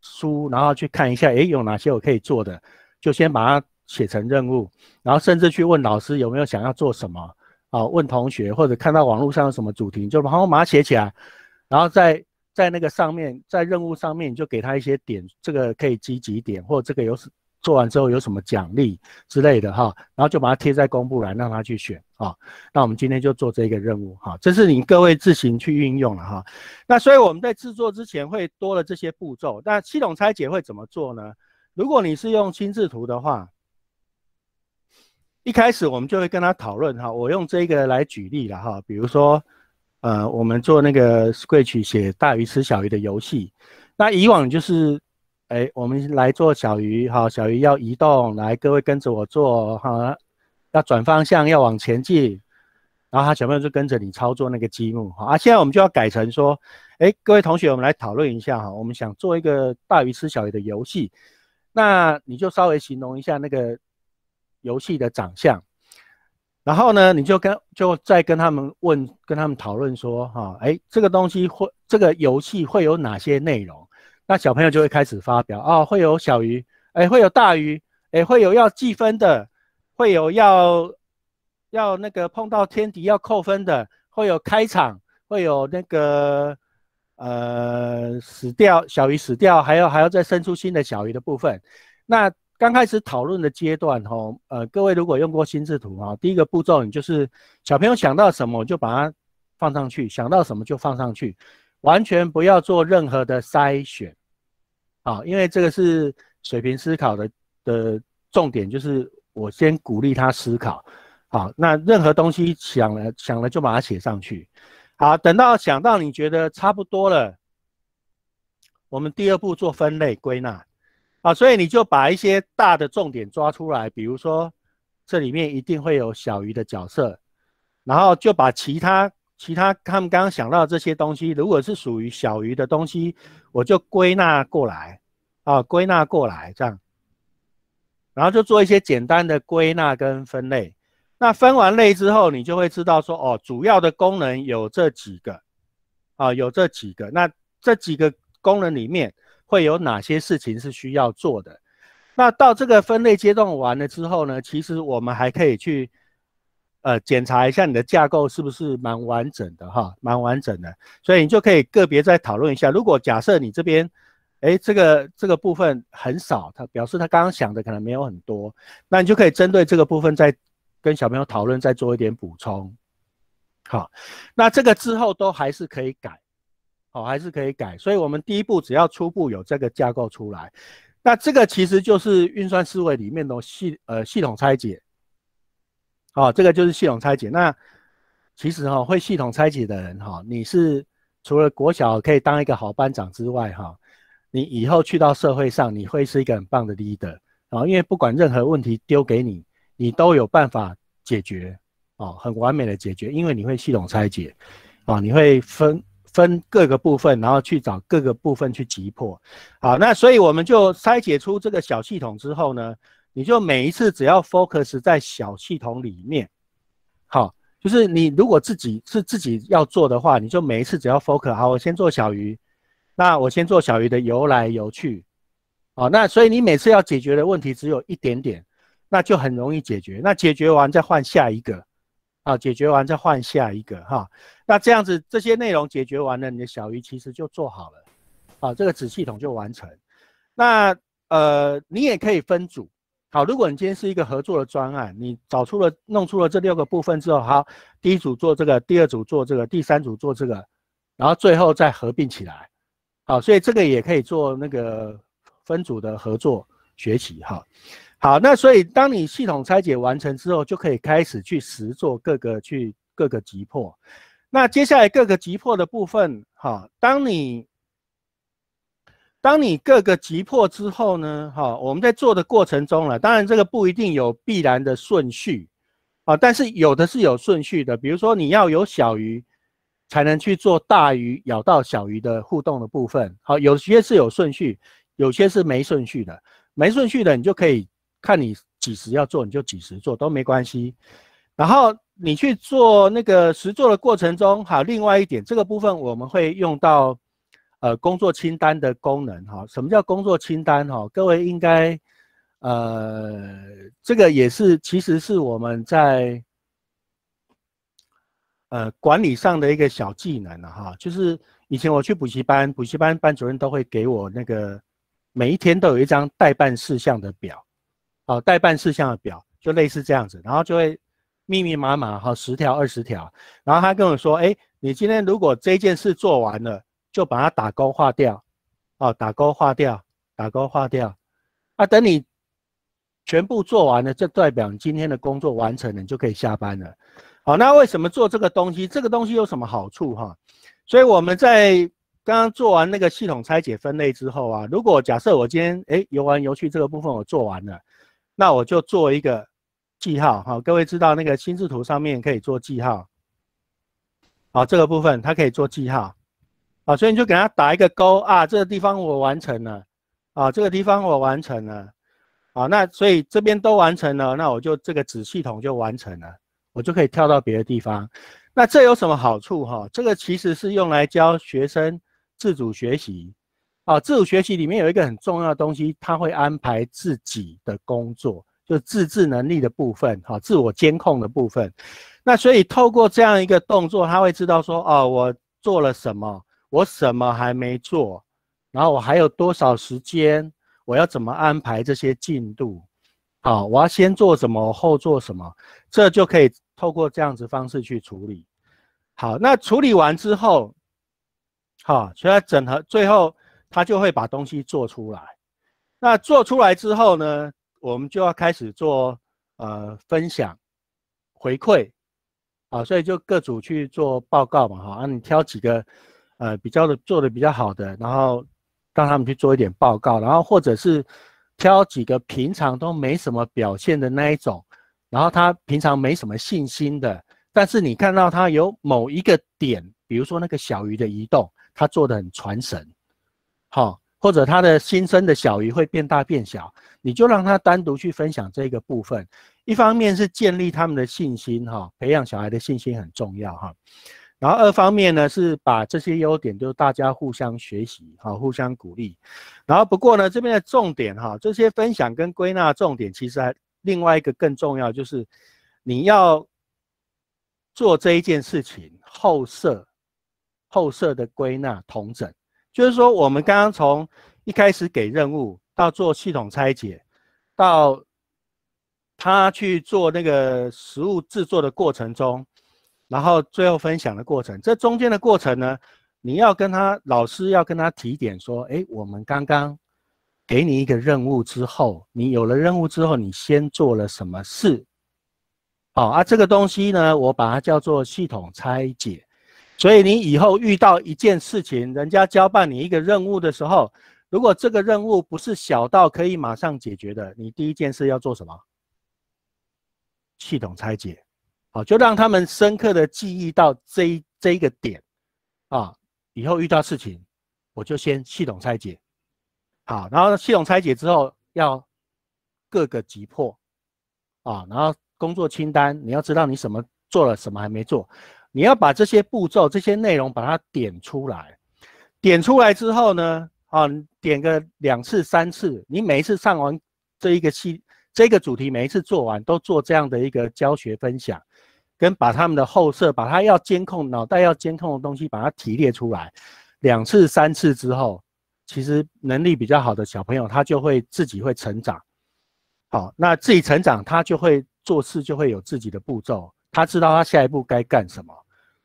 [SPEAKER 2] 书，然后去看一下，诶，有哪些我可以做的，就先把它写成任务，然后甚至去问老师有没有想要做什么，啊问同学或者看到网络上有什么主题，就然后马上写起来，然后在在那个上面在任务上面就给他一些点，这个可以积极点，或这个有。做完之后有什么奖励之类的哈，然后就把它贴在公布栏，让他去选啊。那我们今天就做这个任务哈，这是你各位自行去运用了哈。那所以我们在制作之前会多了这些步骤。那系统拆解会怎么做呢？如果你是用心智图的话，一开始我们就会跟他讨论哈。我用这个来举例了哈，比如说呃，我们做那个 Switch 写大鱼吃小鱼的游戏，那以往就是。哎，我们来做小鱼哈，小鱼要移动，来各位跟着我做哈，要转方向，要往前进，然后他小朋友就跟着你操作那个积木哈啊。现在我们就要改成说，哎，各位同学，我们来讨论一下哈，我们想做一个大鱼吃小鱼的游戏，那你就稍微形容一下那个游戏的长相，然后呢，你就跟就再跟他们问，跟他们讨论说哈，哎，这个东西会这个游戏会有哪些内容？那小朋友就会开始发表哦，会有小鱼，哎，会有大鱼，哎，会有要计分的，会有要要那个碰到天敌要扣分的，会有开场，会有那个呃死掉小鱼死掉，还要还要再生出新的小鱼的部分。那刚开始讨论的阶段吼，呃，各位如果用过心智图哈，第一个步骤你就是小朋友想到什么就把它放上去，想到什么就放上去，完全不要做任何的筛选。好，因为这个是水平思考的的重点，就是我先鼓励他思考。好，那任何东西想了想了就把它写上去。好，等到想到你觉得差不多了，我们第二步做分类归纳。啊，所以你就把一些大的重点抓出来，比如说这里面一定会有小鱼的角色，然后就把其他。其他他们刚刚想到这些东西，如果是属于小鱼的东西，我就归纳过来，啊，归纳过来这样，然后就做一些简单的归纳跟分类。那分完类之后，你就会知道说，哦，主要的功能有这几个，啊，有这几个。那这几个功能里面会有哪些事情是需要做的？那到这个分类阶段完了之后呢，其实我们还可以去。呃，检查一下你的架构是不是蛮完整的哈，蛮完整的，所以你就可以个别再讨论一下。如果假设你这边，哎，这个这个部分很少，他表示他刚刚想的可能没有很多，那你就可以针对这个部分再跟小朋友讨论，再做一点补充。好，那这个之后都还是可以改，好，还是可以改。所以我们第一步只要初步有这个架构出来，那这个其实就是运算思维里面的系呃系统拆解。好，这个就是系统拆解。那其实哈，会系统拆解的人哈，你是除了国小可以当一个好班长之外哈，你以后去到社会上，你会是一个很棒的 leader。啊，因为不管任何问题丢给你，你都有办法解决，哦，很完美的解决，因为你会系统拆解，啊，你会分分各个部分，然后去找各个部分去击破。好，那所以我们就拆解出这个小系统之后呢？你就每一次只要 focus 在小系统里面，好，就是你如果自己是自己要做的话，你就每一次只要 focus 好，我先做小鱼，那我先做小鱼的游来游去，好，那所以你每次要解决的问题只有一点点，那就很容易解决。那解决完再换下一个，好，解决完再换下一个哈，那这样子这些内容解决完了，你的小鱼其实就做好了，好，这个子系统就完成。那呃，你也可以分组。好，如果你今天是一个合作的专案，你找出了弄出了这六个部分之后，好，第一组做这个，第二组做这个，第三组做这个，然后最后再合并起来。好，所以这个也可以做那个分组的合作学习哈。好，那所以当你系统拆解完成之后，就可以开始去实做各个去各个急破。那接下来各个急破的部分，哈，当你。当你各个击破之后呢？哈，我们在做的过程中了，当然这个不一定有必然的顺序，啊，但是有的是有顺序的。比如说你要有小鱼，才能去做大鱼咬到小鱼的互动的部分。好，有些是有顺序，有些是没顺序的。没顺序的，你就可以看你几时要做，你就几时做都没关系。然后你去做那个实做的过程中，好，另外一点，这个部分我们会用到。呃，工作清单的功能哈，什么叫工作清单哈？各位应该，呃，这个也是其实是我们在，呃，管理上的一个小技能了哈。就是以前我去补习班，补习班班主任都会给我那个每一天都有一张代办事项的表，哦，代办事项的表就类似这样子，然后就会密密麻麻哈，十条二十条，然后他跟我说，哎，你今天如果这件事做完了。就把它打勾划掉，哦，打勾划掉，打勾划掉，啊，等你全部做完了，就代表你今天的工作完成了，你就可以下班了。好，那为什么做这个东西？这个东西有什么好处哈？所以我们在刚刚做完那个系统拆解分类之后啊，如果假设我今天哎游玩游去这个部分我做完了，那我就做一个记号哈。各位知道那个心智图上面可以做记号，好，这个部分它可以做记号。啊，所以你就给他打一个勾啊，这个地方我完成了，啊，这个地方我完成了，啊，那所以这边都完成了，那我就这个子系统就完成了，我就可以跳到别的地方。那这有什么好处哈？这个其实是用来教学生自主学习，啊，自主学习里面有一个很重要的东西，他会安排自己的工作，就自制能力的部分，哈，自我监控的部分。那所以透过这样一个动作，他会知道说，哦，我做了什么。我什么还没做，然后我还有多少时间？我要怎么安排这些进度？好，我要先做什么，后做什么？这就可以透过这样子方式去处理。好，那处理完之后，好，所以整合最后他就会把东西做出来。那做出来之后呢，我们就要开始做呃分享回馈，啊，所以就各组去做报告嘛，哈，那你挑几个。呃，比较的做的比较好的，然后让他们去做一点报告，然后或者是挑几个平常都没什么表现的那一种，然后他平常没什么信心的，但是你看到他有某一个点，比如说那个小鱼的移动，他做的很传神，好，或者他的新生的小鱼会变大变小，你就让他单独去分享这个部分，一方面是建立他们的信心哈，培养小孩的信心很重要哈。然后二方面呢，是把这些优点，就大家互相学习哈，互相鼓励。然后不过呢，这边的重点哈，这些分享跟归纳重点，其实还另外一个更重要就是，你要做这一件事情后设，后设的归纳同整，就是说我们刚刚从一开始给任务到做系统拆解，到他去做那个实物制作的过程中。然后最后分享的过程，这中间的过程呢，你要跟他老师要跟他提点说，哎，我们刚刚给你一个任务之后，你有了任务之后，你先做了什么事？好啊，这个东西呢，我把它叫做系统拆解。所以你以后遇到一件事情，人家交办你一个任务的时候，如果这个任务不是小到可以马上解决的，你第一件事要做什么？系统拆解。好，就让他们深刻的记忆到这一这一个点啊，以后遇到事情，我就先系统拆解，好，然后系统拆解之后要各个击破啊，然后工作清单你要知道你什么做了，什么还没做，你要把这些步骤、这些内容把它点出来，点出来之后呢，啊，点个两次、三次，你每一次上完这一个系、这个主题，每一次做完都做这样的一个教学分享。跟把他们的后设，把他要监控、脑袋要监控的东西，把它提炼出来。两次、三次之后，其实能力比较好的小朋友，他就会自己会成长。好，那自己成长，他就会做事就会有自己的步骤，他知道他下一步该干什么，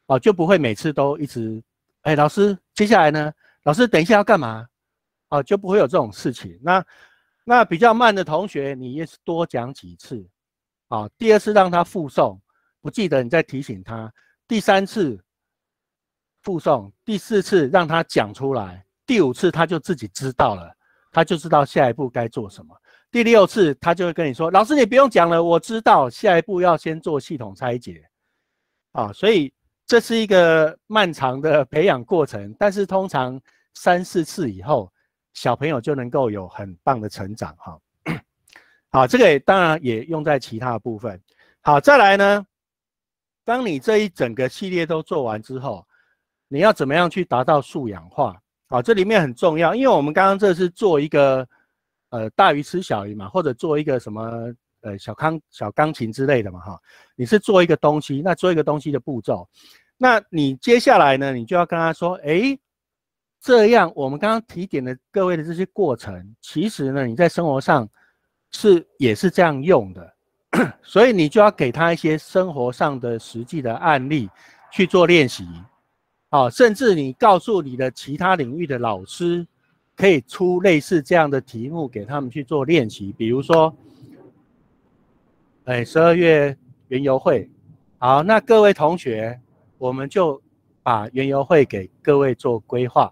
[SPEAKER 2] 哦，就不会每次都一直，哎，老师接下来呢？老师等一下要干嘛？哦，就不会有这种事情。那那比较慢的同学，你也是多讲几次，啊，第二次让他复诵。不记得你再提醒他，第三次附送，第四次让他讲出来，第五次他就自己知道了，他就知道下一步该做什么。第六次他就会跟你说：“老师，你不用讲了，我知道下一步要先做系统拆解。”啊，所以这是一个漫长的培养过程，但是通常三四次以后，小朋友就能够有很棒的成长。哈，好，这个也当然也用在其他的部分。好，再来呢？当你这一整个系列都做完之后，你要怎么样去达到素养化啊？这里面很重要，因为我们刚刚这是做一个呃大鱼吃小鱼嘛，或者做一个什么呃小康小钢琴之类的嘛哈。你是做一个东西，那做一个东西的步骤，那你接下来呢，你就要跟他说，诶，这样我们刚刚提点的各位的这些过程，其实呢你在生活上是也是这样用的。所以你就要给他一些生活上的实际的案例去做练习，啊，甚至你告诉你的其他领域的老师，可以出类似这样的题目给他们去做练习。比如说，哎，十二月原油会，好，那各位同学，我们就把原油会给各位做规划，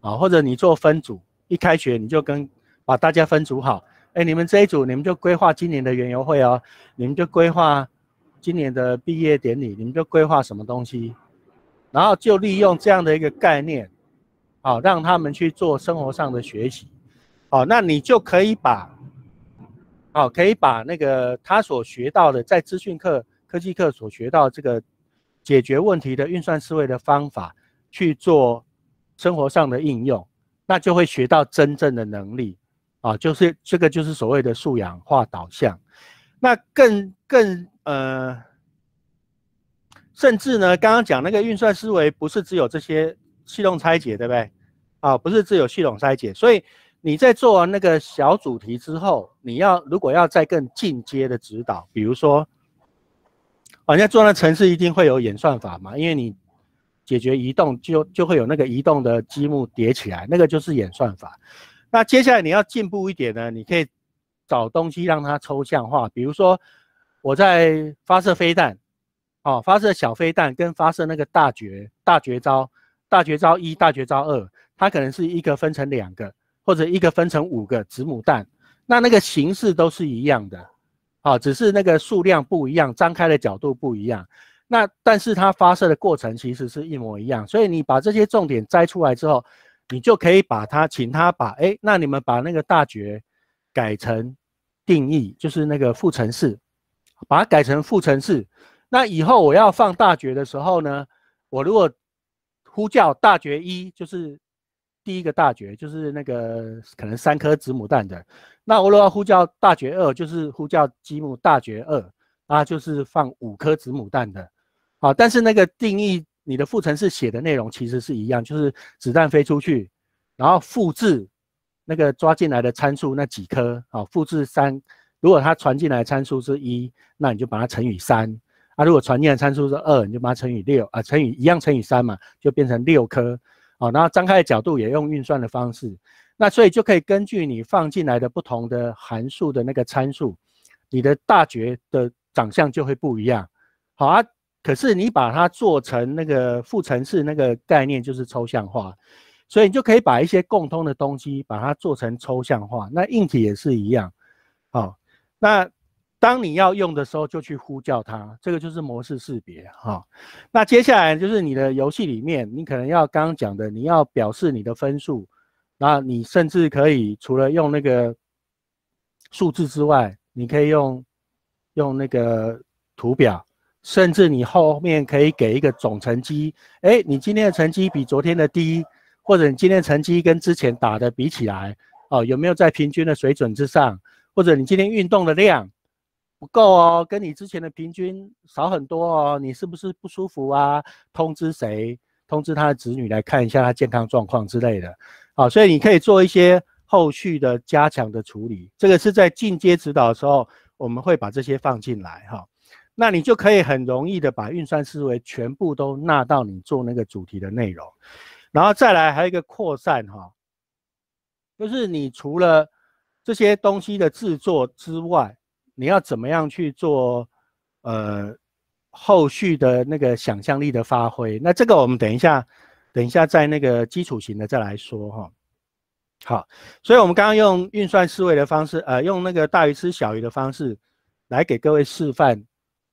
[SPEAKER 2] 啊，或者你做分组，一开学你就跟把大家分组好。哎，你们这一组，你们就规划今年的园游会哦，你们就规划今年的毕业典礼，你们就规划什么东西，然后就利用这样的一个概念，好，让他们去做生活上的学习，好，那你就可以把，好，可以把那个他所学到的在资讯课、科技课所学到这个解决问题的运算思维的方法去做生活上的应用，那就会学到真正的能力。啊，就是这个，就是所谓的素养化导向。那更更呃，甚至呢，刚刚讲那个运算思维，不是只有这些系统拆解，对不对？啊，不是只有系统拆解。所以你在做完那个小主题之后，你要如果要再更进阶的指导，比如说，好像做那城市一定会有演算法嘛，因为你解决移动就就会有那个移动的积木叠起来，那个就是演算法。那接下来你要进步一点呢？你可以找东西让它抽象化，比如说我在发射飞弹，哦，发射小飞弹跟发射那个大绝大绝招大绝招一大绝招二，它可能是一个分成两个，或者一个分成五个子母弹。那那个形式都是一样的，啊，只是那个数量不一样，张开的角度不一样。那但是它发射的过程其实是一模一样。所以你把这些重点摘出来之后。你就可以把他请他把哎，那你们把那个大绝改成定义，就是那个副程式，把它改成副程式。那以后我要放大绝的时候呢，我如果呼叫大绝一，就是第一个大绝，就是那个可能三颗子母弹的。那我如果呼叫大绝二，就是呼叫积木大绝二啊，就是放五颗子母弹的。好，但是那个定义。你的副程式写的内容其实是一样，就是子弹飞出去，然后复制那个抓进来的参数那几颗啊，复制三。如果它传进来参数是一，那你就把它乘以三啊；如果传进来参数是二，你就把它乘以六啊，乘以一样乘以三嘛，就变成六颗好，然后张开的角度也用运算的方式，那所以就可以根据你放进来的不同的函数的那个参数，你的大觉的长相就会不一样。好啊。可是你把它做成那个副程式那个概念就是抽象化，所以你就可以把一些共通的东西把它做成抽象化。那硬体也是一样，哦，那当你要用的时候就去呼叫它，这个就是模式识别哈。那接下来就是你的游戏里面，你可能要刚讲的，你要表示你的分数，那你甚至可以除了用那个数字之外，你可以用用那个图表。甚至你后面可以给一个总成绩，哎，你今天的成绩比昨天的低，或者你今天的成绩跟之前打的比起来，哦，有没有在平均的水准之上？或者你今天运动的量不够哦，跟你之前的平均少很多哦，你是不是不舒服啊？通知谁？通知他的子女来看一下他健康状况之类的，好，所以你可以做一些后续的加强的处理。这个是在进阶指导的时候，我们会把这些放进来哈。那你就可以很容易的把运算思维全部都纳到你做那个主题的内容，然后再来还有一个扩散哈，就是你除了这些东西的制作之外，你要怎么样去做呃后续的那个想象力的发挥？那这个我们等一下等一下在那个基础型的再来说哈。好，所以我们刚刚用运算思维的方式，呃，用那个大鱼吃小鱼的方式来给各位示范。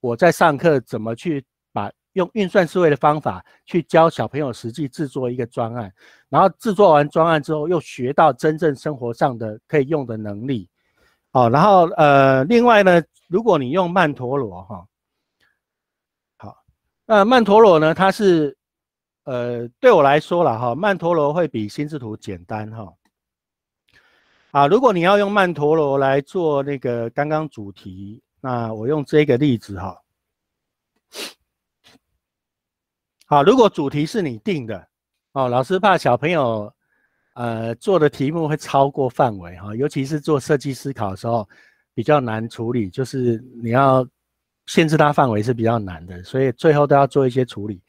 [SPEAKER 2] 我在上课怎么去把用运算思维的方法去教小朋友实际制作一个专案，然后制作完专案之后又学到真正生活上的可以用的能力。好，然后呃，另外呢，如果你用曼陀罗哈，好，那曼陀罗呢，它是呃，对我来说了哈，曼陀罗会比心智图简单哈。啊，如果你要用曼陀罗来做那个刚刚主题。那我用这个例子哈，好，如果主题是你定的哦，老师怕小朋友呃做的题目会超过范围哈，尤其是做设计思考的时候比较难处理，就是你要限制它范围是比较难的，所以最后都要做一些处理。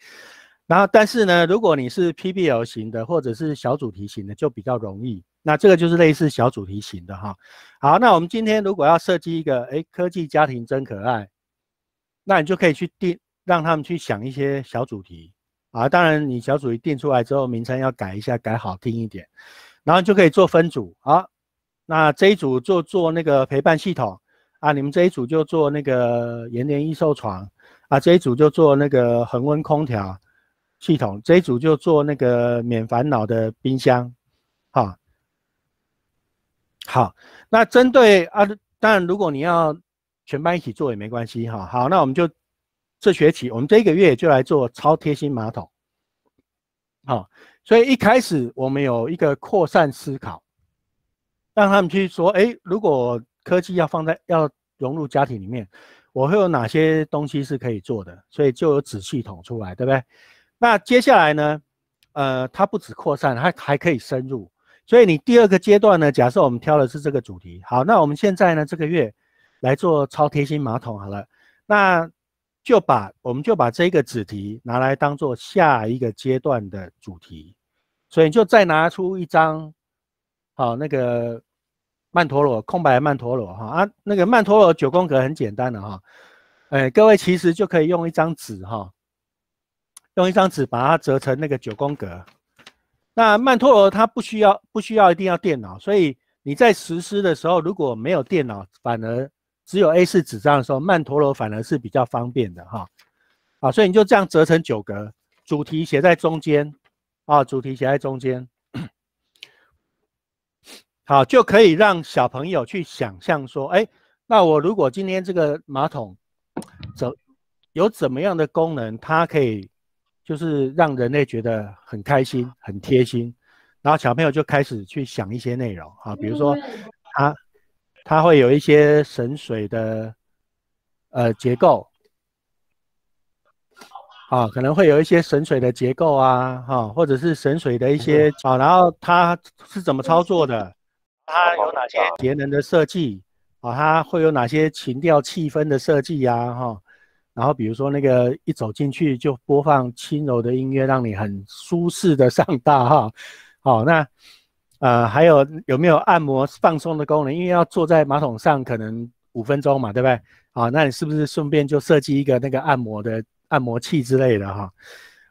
[SPEAKER 2] 然后，但是呢，如果你是 PBL 型的或者是小主题型的，就比较容易。那这个就是类似小主题型的哈。好，那我们今天如果要设计一个哎科技家庭真可爱，那你就可以去定让他们去想一些小主题啊。当然你小主题定出来之后，名称要改一下，改好听一点，然后就可以做分组啊。那这一组做做那个陪伴系统啊，你们这一组就做那个延年益寿床啊，这一组就做那个恒温空调系统，这一组就做那个免烦恼的冰箱啊。好，那针对啊，当然如果你要全班一起做也没关系哈。好，那我们就这学期，我们这一个月就来做超贴心马桶。好，所以一开始我们有一个扩散思考，让他们去说，哎，如果科技要放在要融入家庭里面，我会有哪些东西是可以做的？所以就有子系统出来，对不对？那接下来呢？呃，它不止扩散，它还可以深入。所以你第二个阶段呢？假设我们挑的是这个主题，好，那我们现在呢这个月来做超贴心马桶好了，那就把我们就把这个主题拿来当做下一个阶段的主题，所以就再拿出一张，好那个曼陀罗空白曼陀罗哈啊，那个曼陀罗九宫格很简单的哈，哎各位其实就可以用一张纸哈，用一张纸把它折成那个九宫格。那曼陀罗它不需要不需要一定要电脑，所以你在实施的时候如果没有电脑，反而只有 A 四纸张的时候，曼陀罗反而是比较方便的哈。啊，所以你就这样折成九格，主题写在中间，啊，主题写在中间，好就可以让小朋友去想象说，哎，那我如果今天这个马桶怎有怎么样的功能，它可以。就是让人类觉得很开心、很贴心，然后小朋友就开始去想一些内容啊，比如说，它，它会有一些神水的，呃，结构，啊，可能会有一些神水的结构啊，哈，或者是神水的一些啊，然后它是怎么操作的？它有哪些节能的设计？啊，它会有哪些情调、气氛的设计呀？哈？然后比如说那个一走进去就播放轻柔的音乐，让你很舒适的上大号。好，那呃还有有没有按摩放松的功能？因为要坐在马桶上可能五分钟嘛，对不对？好，那你是不是顺便就设计一个那个按摩的按摩器之类的哈？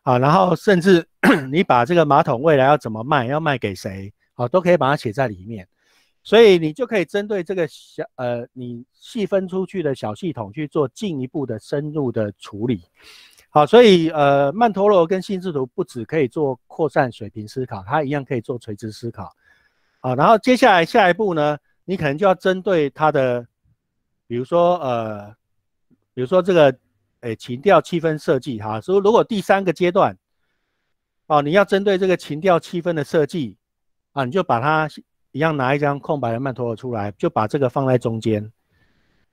[SPEAKER 2] 好，然后甚至 你把这个马桶未来要怎么卖，要卖给谁，好都可以把它写在里面。所以你就可以针对这个小呃，你细分出去的小系统去做进一步的深入的处理。好，所以呃，曼陀罗跟心智图不止可以做扩散水平思考，它一样可以做垂直思考。好，然后接下来下一步呢，你可能就要针对它的，比如说呃，比如说这个诶情调气氛设计哈。所以如果第三个阶段，哦，你要针对这个情调气氛的设计啊，你就把它。一样拿一张空白的曼陀罗出来，就把这个放在中间。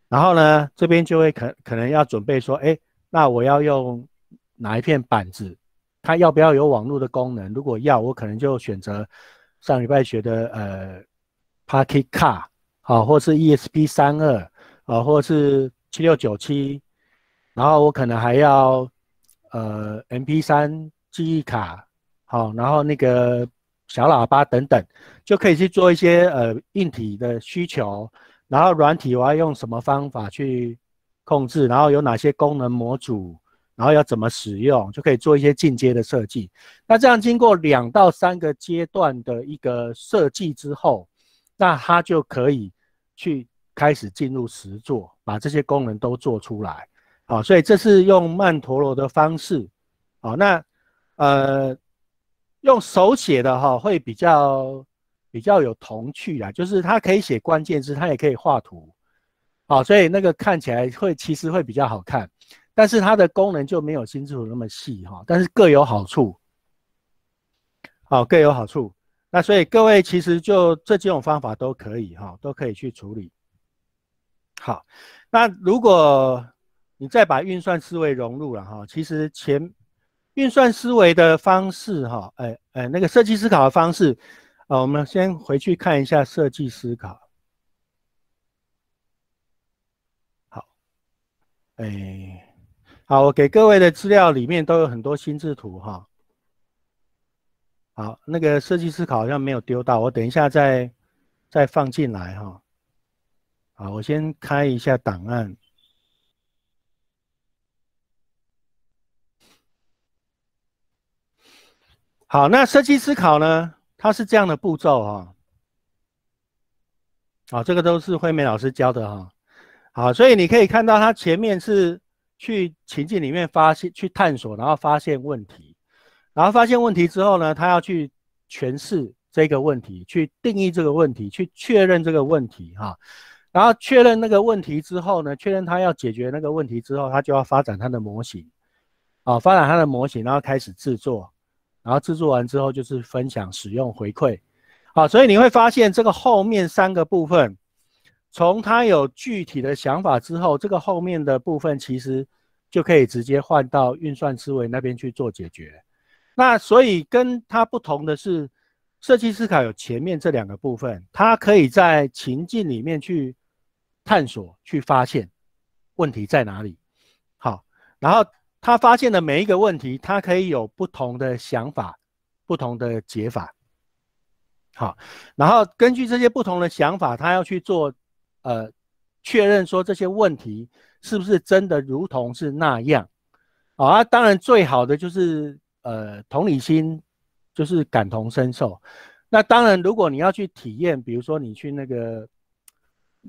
[SPEAKER 2] 然后呢，这边就会可可能要准备说，哎，那我要用哪一片板子？它要不要有网络的功能？如果要，我可能就选择上礼拜学的呃，P a k Car 好，或是 ESP 三二，啊，或是七六九七。然后我可能还要呃，MP 三记忆卡，好，然后那个。小喇叭等等，就可以去做一些呃硬体的需求，然后软体我要用什么方法去控制，然后有哪些功能模组，然后要怎么使用，就可以做一些进阶的设计。那这样经过两到三个阶段的一个设计之后，那它就可以去开始进入实做，把这些功能都做出来。好，所以这是用曼陀罗的方式。好，那呃。用手写的哈会比较比较有童趣啊，就是它可以写关键字，它也可以画图，好，所以那个看起来会其实会比较好看，但是它的功能就没有新字图那么细哈，但是各有好处，好，各有好处，那所以各位其实就这几种方法都可以哈，都可以去处理，好，那如果你再把运算思维融入了哈，其实前。运算思维的方式，哈，哎，哎，那个设计思考的方式，啊，我们先回去看一下设计思考。好，哎，好，我给各位的资料里面都有很多心智图，哈。好，那个设计思考好像没有丢到，我等一下再再放进来，哈。好，我先开一下档案。好，那设计思考呢？它是这样的步骤啊。好，这个都是惠美老师教的哈。好，所以你可以看到，他前面是去情境里面发现、去探索，然后发现问题，然后发现问题之后呢，他要去诠释这个问题，去定义这个问题，去确认这个问题哈。然后确认那个问题之后呢，确认他要解决那个问题之后，他就要发展他的模型啊，发展他的模型，然后开始制作。然后制作完之后，就是分享、使用、回馈，好，所以你会发现这个后面三个部分，从他有具体的想法之后，这个后面的部分其实就可以直接换到运算思维那边去做解决。那所以跟他不同的是，设计思考有前面这两个部分，它可以在情境里面去探索、去发现问题在哪里。好，然后。他发现的每一个问题，他可以有不同的想法、不同的解法。好，然后根据这些不同的想法，他要去做，呃，确认说这些问题是不是真的如同是那样。好啊，当然最好的就是呃同理心，就是感同身受。那当然，如果你要去体验，比如说你去那个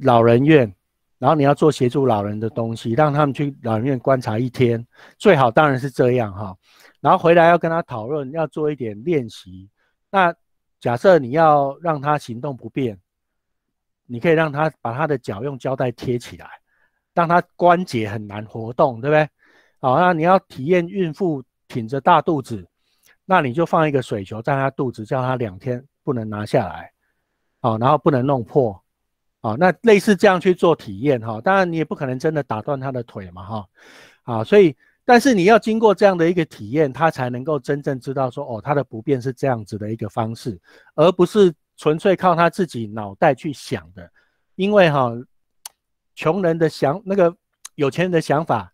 [SPEAKER 2] 老人院。然后你要做协助老人的东西，让他们去老人院观察一天，最好当然是这样哈。然后回来要跟他讨论，要做一点练习。那假设你要让他行动不便，你可以让他把他的脚用胶带贴起来，让他关节很难活动，对不对？好，那你要体验孕妇挺着大肚子，那你就放一个水球在他肚子，叫他两天不能拿下来，好，然后不能弄破。啊，那类似这样去做体验哈，当然你也不可能真的打断他的腿嘛哈，啊，所以但是你要经过这样的一个体验，他才能够真正知道说哦，他的不便是这样子的一个方式，而不是纯粹靠他自己脑袋去想的，因为哈，穷人的想那个有钱人的想法，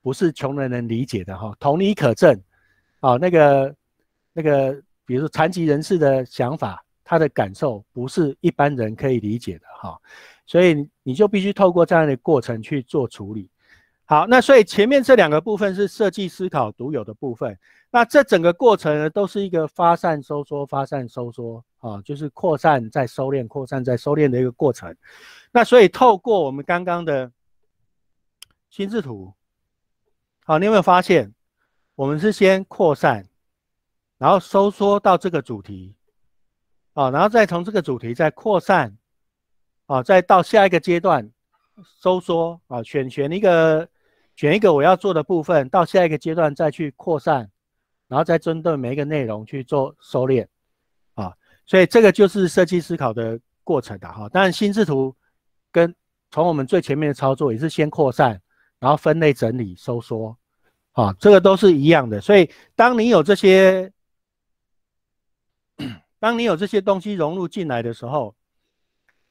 [SPEAKER 2] 不是穷人能理解的哈，同理可证，啊，那个那个，比如说残疾人士的想法。他的感受不是一般人可以理解的哈，所以你就必须透过这样的过程去做处理。好，那所以前面这两个部分是设计思考独有的部分。那这整个过程呢，都是一个发散、收缩、发散、收缩啊，就是扩散再收敛、扩散再收敛的一个过程。那所以透过我们刚刚的心智图，好，你有没有发现，我们是先扩散，然后收缩到这个主题。啊，然后再从这个主题再扩散，啊，再到下一个阶段收缩，啊，选选一个，选一个我要做的部分，到下一个阶段再去扩散，然后再针对每一个内容去做收敛，啊，所以这个就是设计思考的过程的哈。当然心智图跟从我们最前面的操作也是先扩散，然后分类整理收缩，啊，这个都是一样的。所以当你有这些。当你有这些东西融入进来的时候，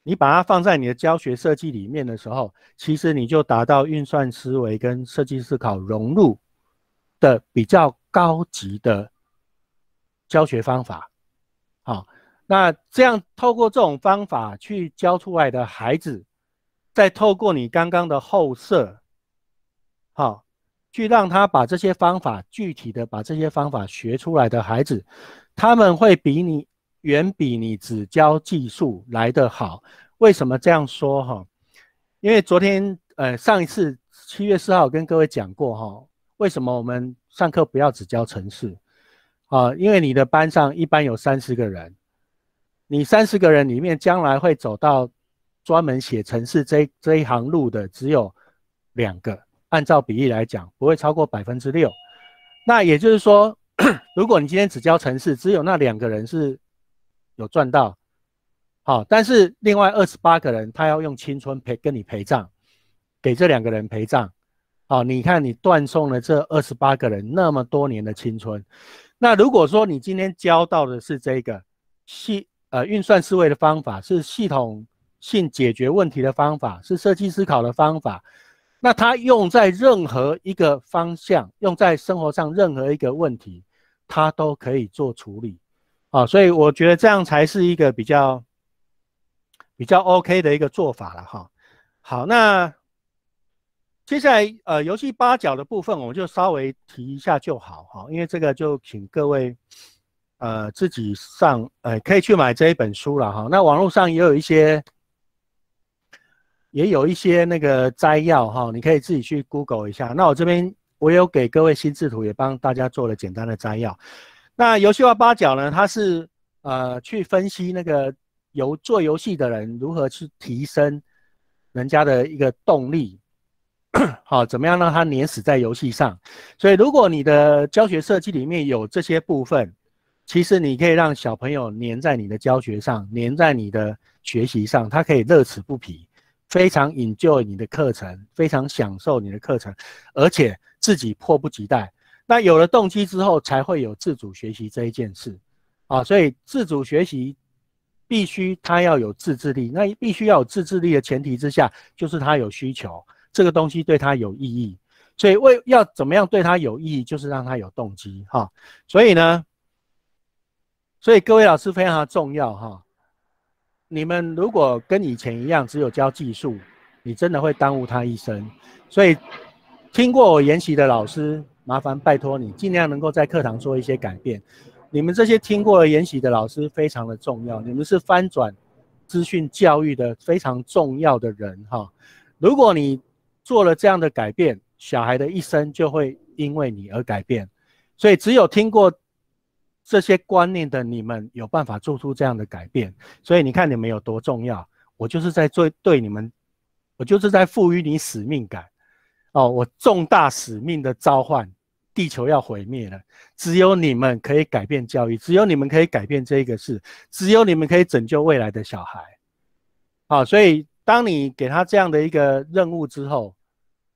[SPEAKER 2] 你把它放在你的教学设计里面的时候，其实你就达到运算思维跟设计思考融入的比较高级的教学方法。好，那这样透过这种方法去教出来的孩子，再透过你刚刚的后设，好，去让他把这些方法具体的把这些方法学出来的孩子，他们会比你。远比你只教技术来得好。为什么这样说哈？因为昨天呃上一次七月四号跟各位讲过哈，为什么我们上课不要只教城市啊？因为你的班上一般有三十个人，你三十个人里面将来会走到专门写城市这这一行路的只有两个，按照比例来讲不会超过百分之六。那也就是说，如果你今天只教城市，只有那两个人是。有赚到，好，但是另外二十八个人他要用青春陪跟你陪葬，给这两个人陪葬，好，你看你断送了这二十八个人那么多年的青春。那如果说你今天教到的是这个系呃运算思维的方法，是系统性解决问题的方法，是设计思考的方法，那它用在任何一个方向，用在生活上任何一个问题，它都可以做处理。啊，所以我觉得这样才是一个比较比较 OK 的一个做法了哈。好，那接下来呃游戏八角的部分，我就稍微提一下就好哈。因为这个就请各位呃自己上呃可以去买这一本书了哈。那网络上也有一些也有一些那个摘要哈，你可以自己去 Google 一下。那我这边我有给各位心智图，也帮大家做了简单的摘要。那游戏化八角呢？它是呃去分析那个游做游戏的人如何去提升人家的一个动力，好，怎么样让他粘死在游戏上？所以如果你的教学设计里面有这些部分，其实你可以让小朋友黏在你的教学上，黏在你的学习上，他可以乐此不疲，非常 enjoy 你的课程，非常享受你的课程，而且自己迫不及待。那有了动机之后，才会有自主学习这一件事，啊，所以自主学习必须他要有自制力。那必须要有自制力的前提之下，就是他有需求，这个东西对他有意义。所以为要怎么样对他有意义，就是让他有动机，哈。所以呢，所以各位老师非常重要，哈。你们如果跟以前一样，只有教技术，你真的会耽误他一生。所以听过我研习的老师。麻烦拜托你，尽量能够在课堂做一些改变。你们这些听过研习的老师非常的重要，你们是翻转资讯教育的非常重要的人哈。如果你做了这样的改变，小孩的一生就会因为你而改变。所以只有听过这些观念的你们，有办法做出这样的改变。所以你看你们有多重要，我就是在做对你们，我就是在赋予你使命感哦，我重大使命的召唤。地球要毁灭了，只有你们可以改变教育，只有你们可以改变这个事，只有你们可以拯救未来的小孩。好，所以当你给他这样的一个任务之后，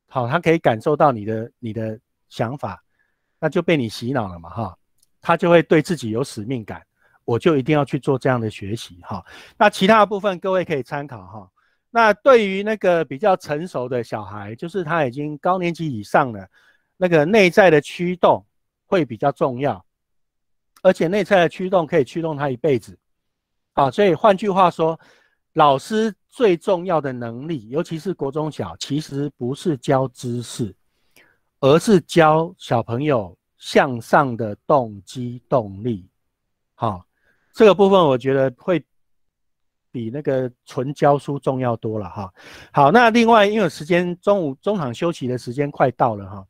[SPEAKER 2] 好，他可以感受到你的你的想法，那就被你洗脑了嘛，哈，他就会对自己有使命感，我就一定要去做这样的学习，哈。那其他部分各位可以参考，哈。那对于那个比较成熟的小孩，就是他已经高年级以上了。那个内在的驱动会比较重要，而且内在的驱动可以驱动他一辈子，啊，所以换句话说，老师最重要的能力，尤其是国中小，其实不是教知识，而是教小朋友向上的动机动力，好，这个部分我觉得会比那个纯教书重要多了哈。好，那另外因为时间中午中场休息的时间快到了哈。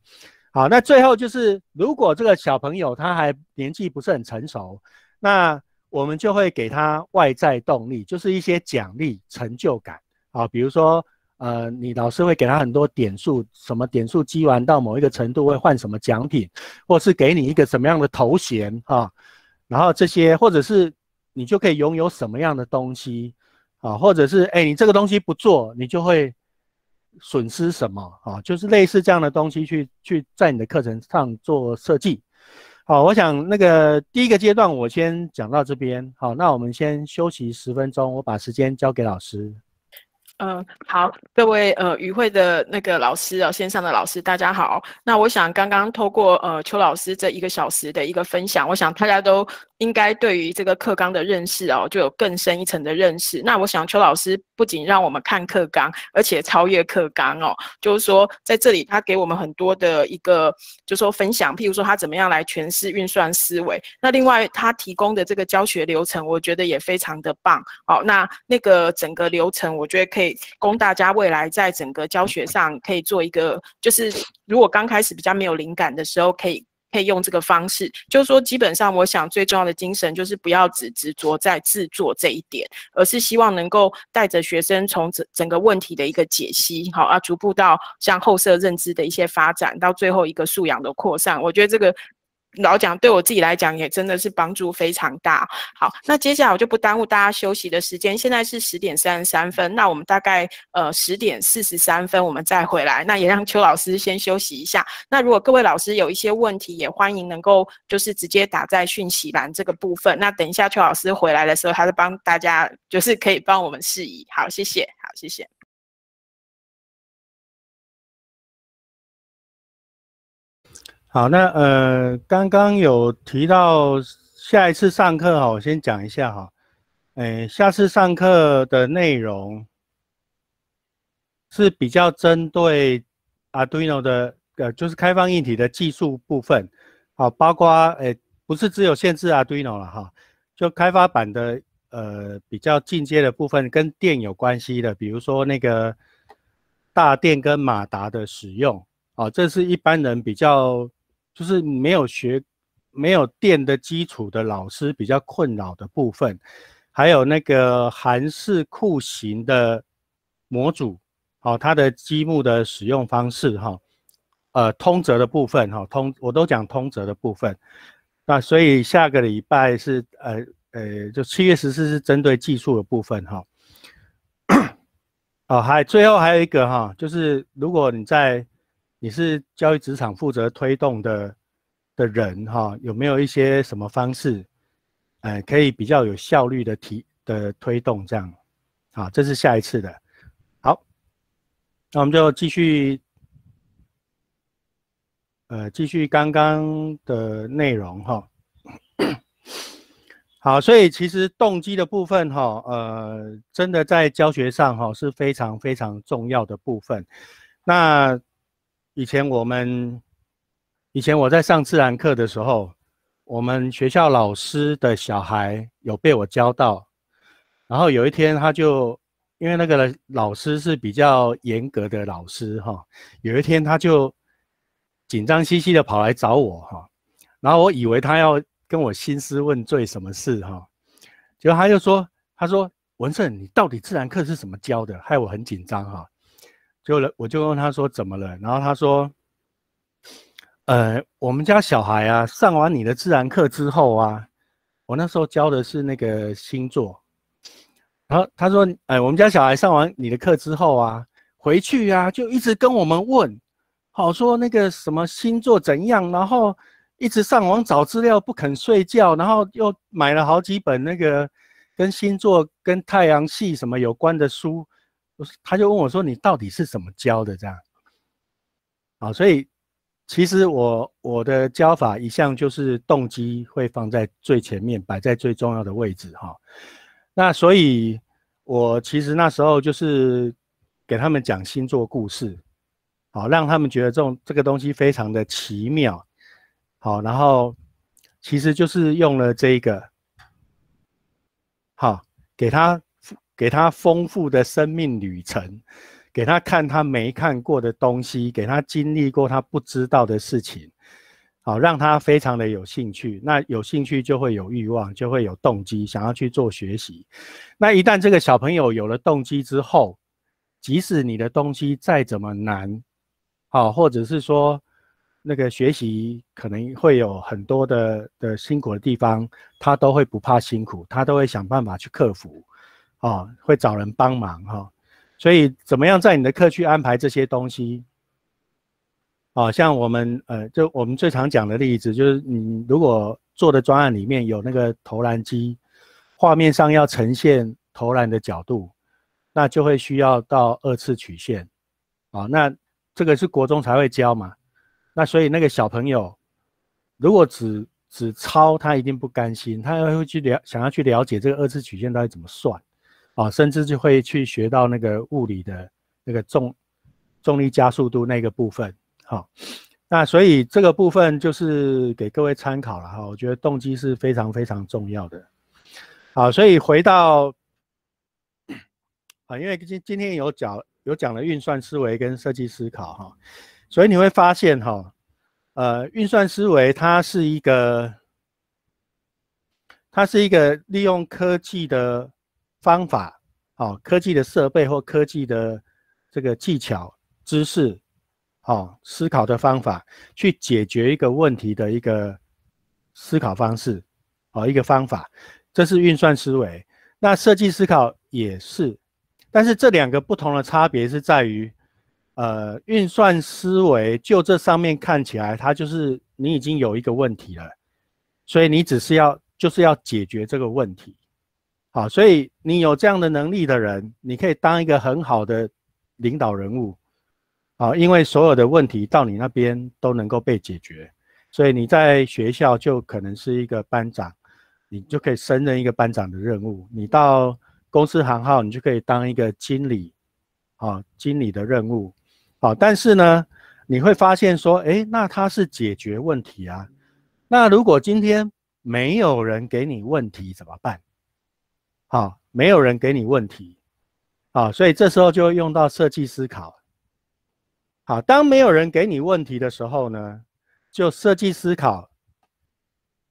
[SPEAKER 2] 好，那最后就是，如果这个小朋友他还年纪不是很成熟，那我们就会给他外在动力，就是一些奖励、成就感啊，比如说，呃，你老师会给他很多点数，什么点数积完到某一个程度会换什么奖品，或是给你一个什么样的头衔啊，然后这些，或者是你就可以拥有什么样的东西啊，或者是哎，你这个东西不做，你就会。损失什么啊？就是类似这样的东西，去去在你的课程上做设计。好，我想那个第一个阶段我先讲到这边。好，那我们先休息十分钟，我把时间交给老师。
[SPEAKER 1] 嗯，好，各位呃与会的那个老师啊，线上的老师，大家好。那我想刚刚透过呃邱老师这一个小时的一个分享，我想大家都。应该对于这个课纲的认识哦，就有更深一层的认识。那我想邱老师不仅让我们看课纲，而且超越课纲哦。就是说，在这里他给我们很多的一个，就是说分享，譬如说他怎么样来诠释运算思维。那另外他提供的这个教学流程，我觉得也非常的棒。好，那那个整个流程，我觉得可以供大家未来在整个教学上可以做一个，就是如果刚开始比较没有灵感的时候，可以。可以用这个方式，就是说，基本上我想最重要的精神就是不要只执着在制作这一点，而是希望能够带着学生从整整个问题的一个解析，好啊，逐步到像后设认知的一些发展，到最后一个素养的扩散。我觉得这个。老蒋对我自己来讲也真的是帮助非常大。好，那接下来我就不耽误大家休息的时间。现在是十点三十三分，那我们大概呃十点四十三分我们再回来。那也让邱老师先休息一下。那如果各位老师有一些问题，也欢迎能够就是直接打在讯息栏这个部分。那等一下邱老师回来的时候，他就帮大家就是可以帮我们示意。好，谢谢，好，谢谢。
[SPEAKER 2] 好，那呃，刚刚有提到下一次上课哈，我先讲一下哈，哎，下次上课的内容是比较针对 Arduino 的，呃，就是开放一体的技术部分。好，包括哎，不是只有限制 Arduino 了哈，就开发版的呃比较进阶的部分，跟电有关系的，比如说那个大电跟马达的使用。哦，这是一般人比较。就是没有学、没有电的基础的老师比较困扰的部分，还有那个韩式酷型的模组，哦，它的积木的使用方式，哈，呃，通则的部分，哈，通我都讲通则的部分，那所以下个礼拜是呃呃，就七月十四是针对技术的部分，哈，哦，还最后还有一个哈，就是如果你在你是教育职场负责推动的的人哈？有没有一些什么方式，呃，可以比较有效率的提的推动这样？啊，这是下一次的。好，那我们就继续，呃，继续刚刚的内容哈。好，所以其实动机的部分哈，呃，真的在教学上哈是非常非常重要的部分。那以前我们，以前我在上自然课的时候，我们学校老师的小孩有被我教到，然后有一天他就因为那个老师是比较严格的老师哈，有一天他就紧张兮兮的跑来找我哈，然后我以为他要跟我兴师问罪什么事哈，结果他就说他说文胜你到底自然课是怎么教的，害我很紧张哈。就了，我就问他说怎么了，然后他说，呃，我们家小孩啊，上完你的自然课之后啊，我那时候教的是那个星座，然后他说，哎，我们家小孩上完你的课之后啊，回去啊就一直跟我们问，好说那个什么星座怎样，然后一直上网找资料不肯睡觉，然后又买了好几本那个跟星座跟太阳系什么有关的书。他就问我说：“你到底是怎么教的？这样，啊？所以其实我我的教法一向就是动机会放在最前面，摆在最重要的位置哈。那所以，我其实那时候就是给他们讲星座故事，好，让他们觉得这种这个东西非常的奇妙，好。然后，其实就是用了这个，好，给他。”给他丰富的生命旅程，给他看他没看过的东西，给他经历过他不知道的事情，好，让他非常的有兴趣。那有兴趣就会有欲望，就会有动机，想要去做学习。那一旦这个小朋友有了动机之后，即使你的东西再怎么难，好，或者是说那个学习可能会有很多的的辛苦的地方，他都会不怕辛苦，他都会想办法去克服。哦，会找人帮忙哈，所以怎么样在你的课去安排这些东西？哦，像我们呃，就我们最常讲的例子，就是你如果做的专案里面有那个投篮机，画面上要呈现投篮的角度，那就会需要到二次曲线。哦，那这个是国中才会教嘛？那所以那个小朋友如果只只抄，他一定不甘心，他还会去了想要去了解这个二次曲线到底怎么算。啊，甚至就会去学到那个物理的那个重重力加速度那个部分。好，那所以这个部分就是给各位参考了哈。我觉得动机是非常非常重要的。好，所以回到啊，因为今今天有讲有讲了运算思维跟设计思考哈，所以你会发现哈，呃，运算思维它是一个它是一个利用科技的。方法，哦，科技的设备或科技的这个技巧、知识，哦，思考的方法去解决一个问题的一个思考方式，哦，一个方法，这是运算思维。那设计思考也是，但是这两个不同的差别是在于，呃，运算思维就这上面看起来，它就是你已经有一个问题了，所以你只是要就是要解决这个问题。好，所以你有这样的能力的人，你可以当一个很好的领导人物，啊，因为所有的问题到你那边都能够被解决，所以你在学校就可能是一个班长，你就可以胜任一个班长的任务。你到公司行号，你就可以当一个经理，啊，经理的任务，啊，但是呢，你会发现说，诶，那他是解决问题啊，那如果今天没有人给你问题怎么办？好，没有人给你问题，啊，所以这时候就会用到设计思考。好，当没有人给你问题的时候呢，就设计思考，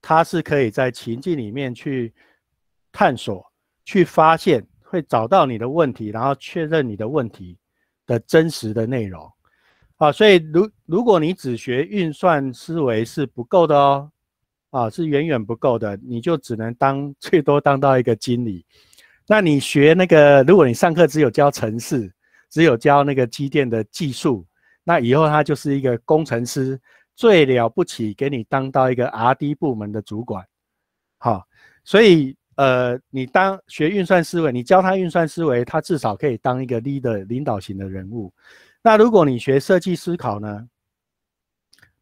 [SPEAKER 2] 它是可以在情境里面去探索、去发现，会找到你的问题，然后确认你的问题的真实的内容。啊，所以如如果你只学运算思维是不够的哦。啊，是远远不够的，你就只能当 最多当到一个经理。那你学那个，如果你上课只有教城市，只有教那个机电的技术，那以后他就是一个工程师，最了不起给你当到一个 R&D 部门的主管。好，所以呃，你当学运算思维，你教他运算思维，他至少可以当一个 leader 领导型的人物。那如果你学设计思考呢，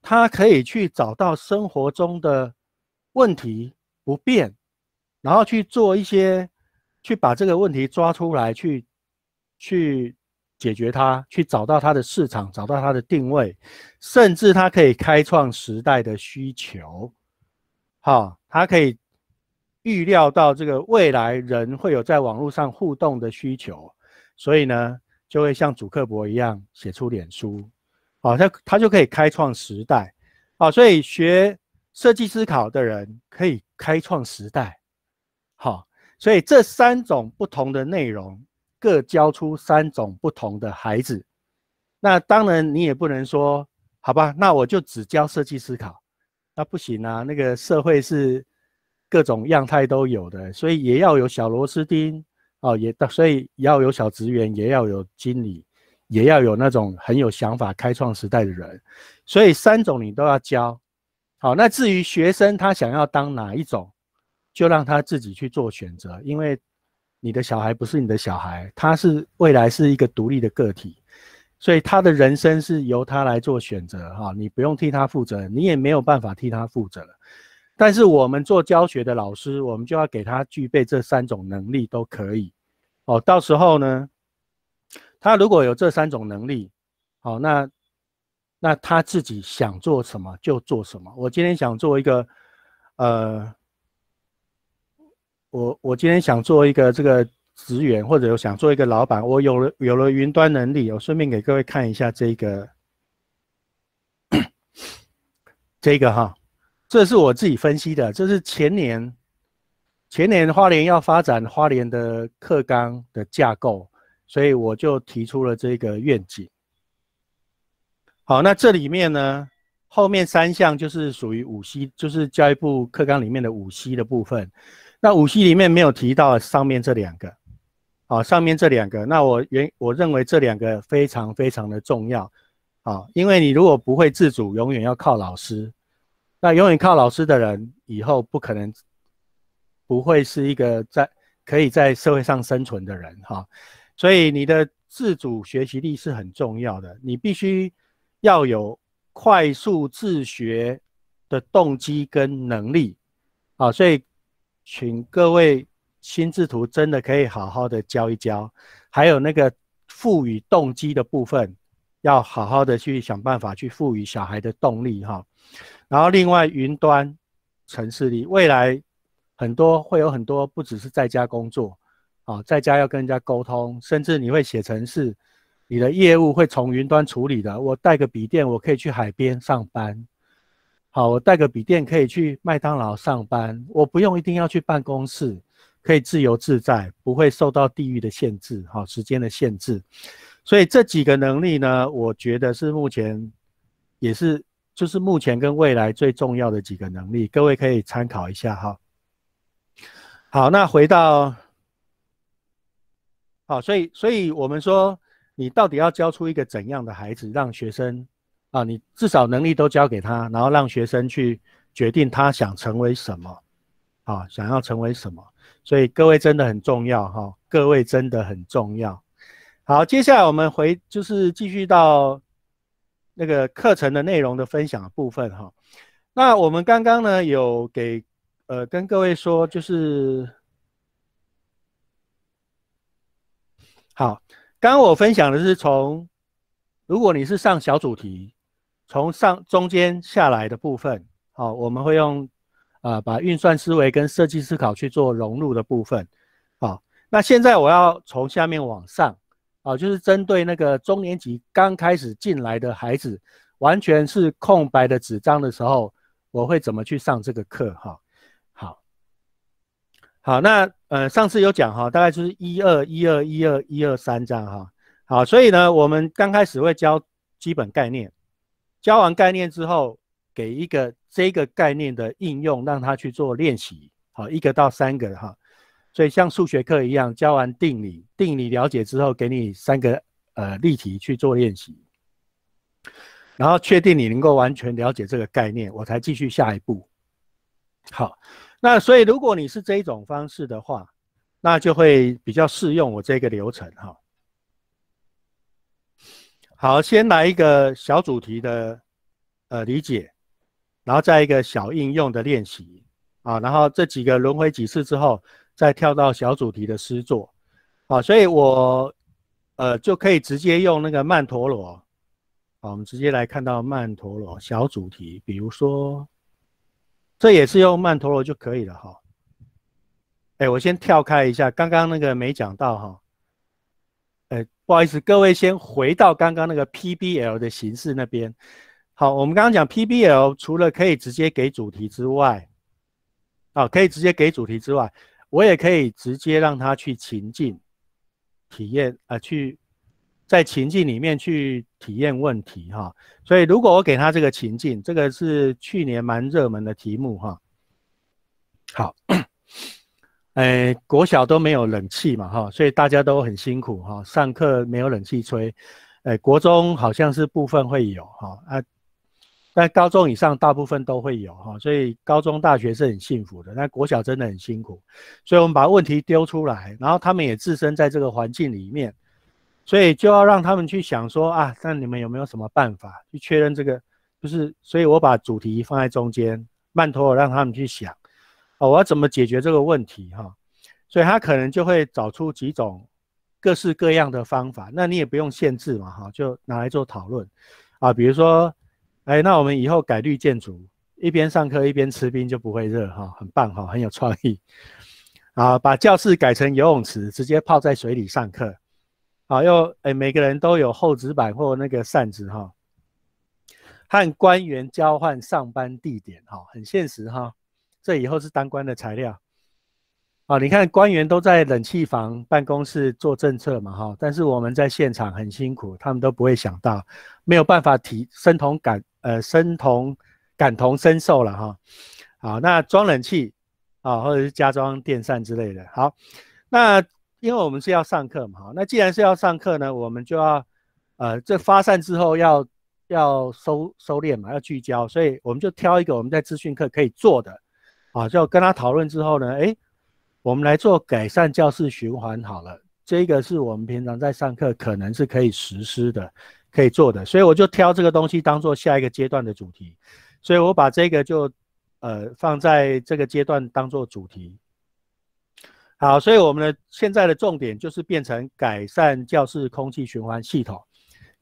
[SPEAKER 2] 他可以去找到生活中的。问题不变，然后去做一些，去把这个问题抓出来，去去解决它，去找到它的市场，找到它的定位，甚至它可以开创时代的需求。好，它可以预料到这个未来人会有在网络上互动的需求，所以呢，就会像主克博一样写出脸书。好，它它就可以开创时代。好，所以学。设计思考的人可以开创时代，好，所以这三种不同的内容各教出三种不同的孩子。那当然，你也不能说好吧，那我就只教设计思考，那不行啊。那个社会是各种样态都有的，所以也要有小螺丝钉哦，也所以要有小职员，也要有经理，也要有那种很有想法开创时代的人。所以三种你都要教。好，那至于学生他想要当哪一种，就让他自己去做选择，因为你的小孩不是你的小孩，他是未来是一个独立的个体，所以他的人生是由他来做选择哈，你不用替他负责，你也没有办法替他负责但是我们做教学的老师，我们就要给他具备这三种能力都可以哦。到时候呢，他如果有这三种能力，好，那。那他自己想做什么就做什么。我今天想做一个，呃，我我今天想做一个这个职员，或者想做一个老板。我有了有了云端能力，我顺便给各位看一下这个，这个哈，这是我自己分析的，这是前年，前年花莲要发展花莲的客纲的架构，所以我就提出了这个愿景。好，那这里面呢，后面三项就是属于五 C，就是教育部课纲里面的五 C 的部分。那五 C 里面没有提到上面这两个，啊，上面这两个，那我原我认为这两个非常非常的重要，啊，因为你如果不会自主，永远要靠老师，那永远靠老师的人，以后不可能不会是一个在可以在社会上生存的人哈。所以你的自主学习力是很重要的，你必须。要有快速自学的动机跟能力，啊，所以请各位心智图真的可以好好的教一教，还有那个赋予动机的部分，要好好的去想办法去赋予小孩的动力哈。然后另外云端城市里未来很多会有很多不只是在家工作，啊，在家要跟人家沟通，甚至你会写程式。你的业务会从云端处理的。我带个笔电，我可以去海边上班。好，我带个笔电可以去麦当劳上班。我不用一定要去办公室，可以自由自在，不会受到地域的限制，哈，时间的限制。所以这几个能力呢，我觉得是目前，也是，就是目前跟未来最重要的几个能力。各位可以参考一下，哈。好，那回到，好，所以，所以我们说。你到底要教出一个怎样的孩子？让学生啊，你至少能力都教给他，然后让学生去决定他想成为什么，啊，想要成为什么？所以各位真的很重要哈，各位真的很重要。好，接下来我们回就是继续到那个课程的内容的分享部分哈。那我们刚刚呢有给呃跟各位说就是好。刚刚我分享的是从，如果你是上小主题，从上中间下来的部分，好，我们会用，啊，把运算思维跟设计思考去做融入的部分，好，那现在我要从下面往上，啊，就是针对那个中年级刚开始进来的孩子，完全是空白的纸张的时候，我会怎么去上这个课？哈，好，好，那。呃，上次有讲哈，大概就是一二一二一二一二三样哈。好，所以呢，我们刚开始会教基本概念，教完概念之后，给一个这个概念的应用，让他去做练习。好，一个到三个哈。所以像数学课一样，教完定理，定理了解之后，给你三个呃例题去做练习，然后确定你能够完全了解这个概念，我才继续下一步。好。那所以，如果你是这一种方式的话，那就会比较适用我这个流程哈。好，先来一个小主题的呃理解，然后再一个小应用的练习啊，然后这几个轮回几次之后，再跳到小主题的诗作啊，所以我呃就可以直接用那个曼陀罗，好，我们直接来看到曼陀罗小主题，比如说。这也是用曼陀罗就可以了哈。哎，我先跳开一下，刚刚那个没讲到哈。哎，不好意思，各位先回到刚刚那个 PBL 的形式那边。好，我们刚刚讲 PBL 除了可以直接给主题之外，啊，可以直接给主题之外，我也可以直接让他去情境体验啊，去。在情境里面去体验问题哈，所以如果我给他这个情境，这个是去年蛮热门的题目哈。好，诶，国小都没有冷气嘛哈，所以大家都很辛苦哈，上课没有冷气吹，诶，国中好像是部分会有哈啊，但高中以上大部分都会有哈，所以高中大学是很幸福的，但国小真的很辛苦，所以我们把问题丢出来，然后他们也置身在这个环境里面。所以就要让他们去想说啊，那你们有没有什么办法去确认这个？就是所以我把主题放在中间，曼陀罗让他们去想，哦，我要怎么解决这个问题哈？所以他可能就会找出几种各式各样的方法。那你也不用限制嘛哈，就拿来做讨论啊。比如说，哎，那我们以后改绿建筑，一边上课一边吃冰就不会热哈，很棒哈，很有创意啊。把教室改成游泳池，直接泡在水里上课。好，又哎，每个人都有厚纸板或那个扇子哈，和官员交换上班地点哈，很现实哈，这以后是当官的材料。啊，你看官员都在冷气房办公室做政策嘛哈，但是我们在现场很辛苦，他们都不会想到，没有办法体身同感，呃，身同感同身受了哈。好，那装冷气啊，或者是加装电扇之类的。好，那。因为我们是要上课嘛，那既然是要上课呢，我们就要，呃，这发散之后要要收收敛嘛，要聚焦，所以我们就挑一个我们在资讯课可以做的，啊，就跟他讨论之后呢，哎，我们来做改善教室循环好了，这个是我们平常在上课可能是可以实施的，可以做的，所以我就挑这个东西当做下一个阶段的主题，所以我把这个就，呃，放在这个阶段当做主题。好，所以我们的现在的重点就是变成改善教室空气循环系统，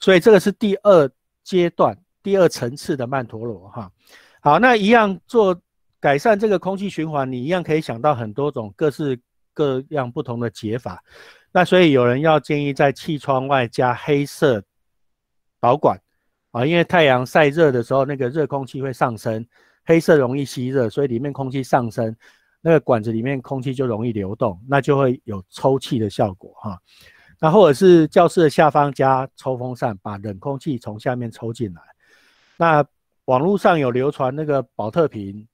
[SPEAKER 2] 所以这个是第二阶段、第二层次的曼陀罗哈。好，那一样做改善这个空气循环，你一样可以想到很多种各式各样不同的解法。那所以有人要建议在气窗外加黑色导管啊，因为太阳晒热的时候，那个热空气会上升，黑色容易吸热，所以里面空气上升。那个管子里面空气就容易流动，那就会有抽气的效果哈。那或者是教室的下方加抽风扇，把冷空气从下面抽进来。那网络上有流传那个保特瓶，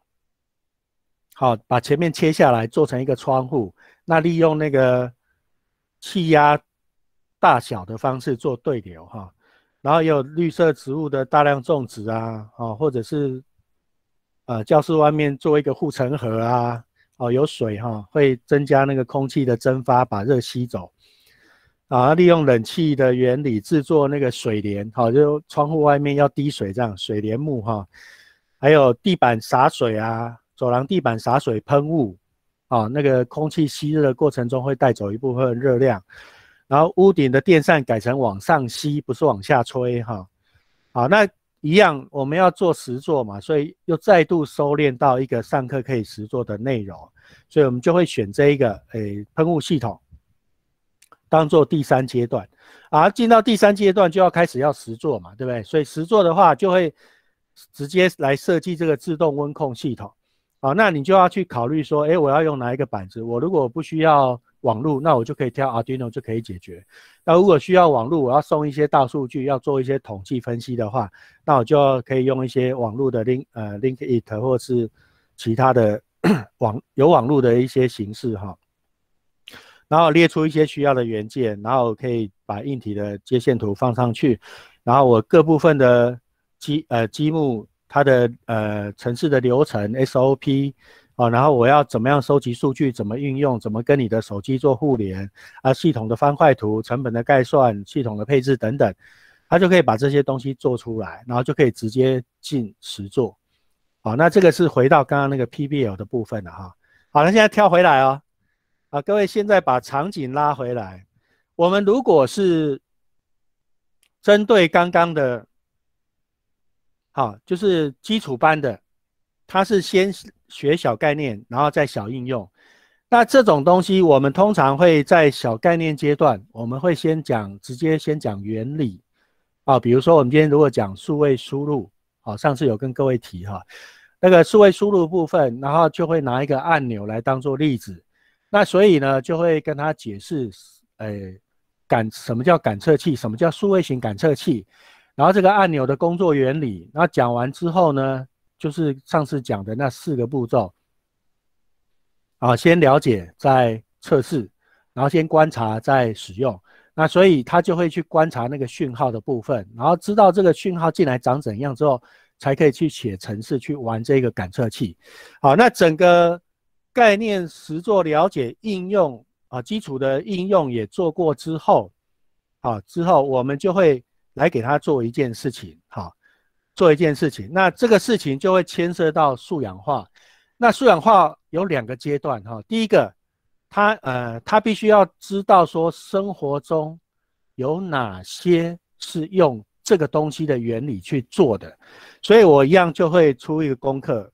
[SPEAKER 2] 好把前面切下来做成一个窗户，那利用那个气压大小的方式做对流哈。然后有绿色植物的大量种植啊，哦或者是呃教室外面做一个护城河啊。哦，有水哈，会增加那个空气的蒸发，把热吸走。啊，利用冷气的原理制作那个水帘，好，就窗户外面要滴水这样，水帘幕哈。还有地板洒水啊，走廊地板洒水喷雾，啊，那个空气吸热的过程中会带走一部分热量。然后屋顶的电扇改成往上吸，不是往下吹哈。哦，那。一样，我们要做实做嘛，所以又再度收敛到一个上课可以实做的内容，所以我们就会选这一个，诶，喷雾系统当做第三阶段，而进到第三阶段就要开始要实做嘛，对不对？所以实做的话就会直接来设计这个自动温控系统，好，那你就要去考虑说，诶，我要用哪一个板子？我如果不需要。网路，那我就可以挑 Arduino 就可以解决。那如果需要网路，我要送一些大数据，要做一些统计分析的话，那我就可以用一些网路的 link 呃，link it 或是其他的 网有网络的一些形式哈。然后列出一些需要的元件，然后可以把硬体的接线图放上去，然后我各部分的积呃积木它的呃层次的流程 SOP。啊，然后我要怎么样收集数据？怎么运用？怎么跟你的手机做互联？啊，系统的方块图、成本的概算、系统的配置等等，他就可以把这些东西做出来，然后就可以直接进实做。好，那这个是回到刚刚那个 PBL 的部分了哈。好，那现在跳回来哦。啊，各位现在把场景拉回来。我们如果是针对刚刚的，好，就是基础班的，他是先。学小概念，然后再小应用。那这种东西，我们通常会在小概念阶段，我们会先讲，直接先讲原理啊。比如说，我们今天如果讲数位输入，好，上次有跟各位提哈，那个数位输入部分，然后就会拿一个按钮来当做例子。那所以呢，就会跟他解释，诶，感什么叫感测器，什么叫数位型感测器，然后这个按钮的工作原理。那讲完之后呢？就是上次讲的那四个步骤，啊，先了解再测试，然后先观察再使用。那所以他就会去观察那个讯号的部分，然后知道这个讯号进来长怎样之后，才可以去写程式去玩这个感测器。好，那整个概念实作、了解、应用啊，基础的应用也做过之后，好之后我们就会来给他做一件事情，好。做一件事情，那这个事情就会牵涉到素养化。那素养化有两个阶段哈，第一个，他呃，他必须要知道说生活中有哪些是用这个东西的原理去做的。所以我一样就会出一个功课，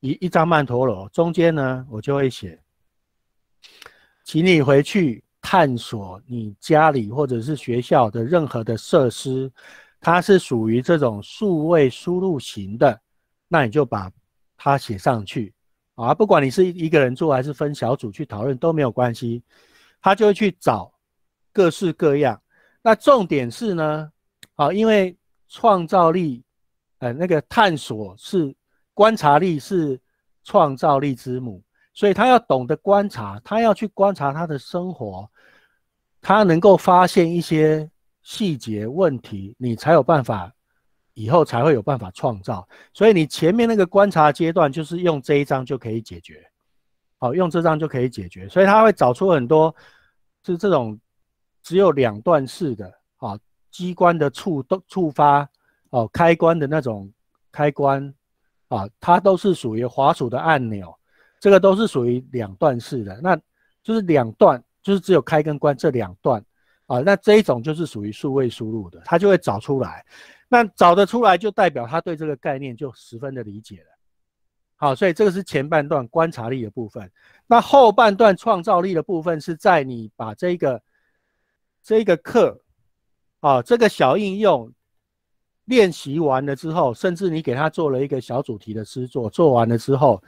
[SPEAKER 2] 一一张曼陀罗中间呢，我就会写，请你回去探索你家里或者是学校的任何的设施。它是属于这种数位输入型的，那你就把它写上去啊，不管你是一个人做还是分小组去讨论都没有关系，他就会去找各式各样。那重点是呢，啊，因为创造力，呃，那个探索是观察力是创造力之母，所以他要懂得观察，他要去观察他的生活，他能够发现一些。细节问题，你才有办法，以后才会有办法创造。所以你前面那个观察阶段，就是用这一张就可以解决，好，用这张就可以解决。所以他会找出很多，是这种只有两段式的啊，机关的触动触发哦，开关的那种开关啊，它都是属于滑鼠的按钮，这个都是属于两段式的，那就是两段，就是只有开跟关这两段。啊，那这一种就是属于数位输入的，他就会找出来，那找得出来就代表他对这个概念就十分的理解了。好，所以这个是前半段观察力的部分，那后半段创造力的部分是在你把这个这个课，啊，这个小应用练习完了之后，甚至你给他做了一个小主题的诗作，做完了之后，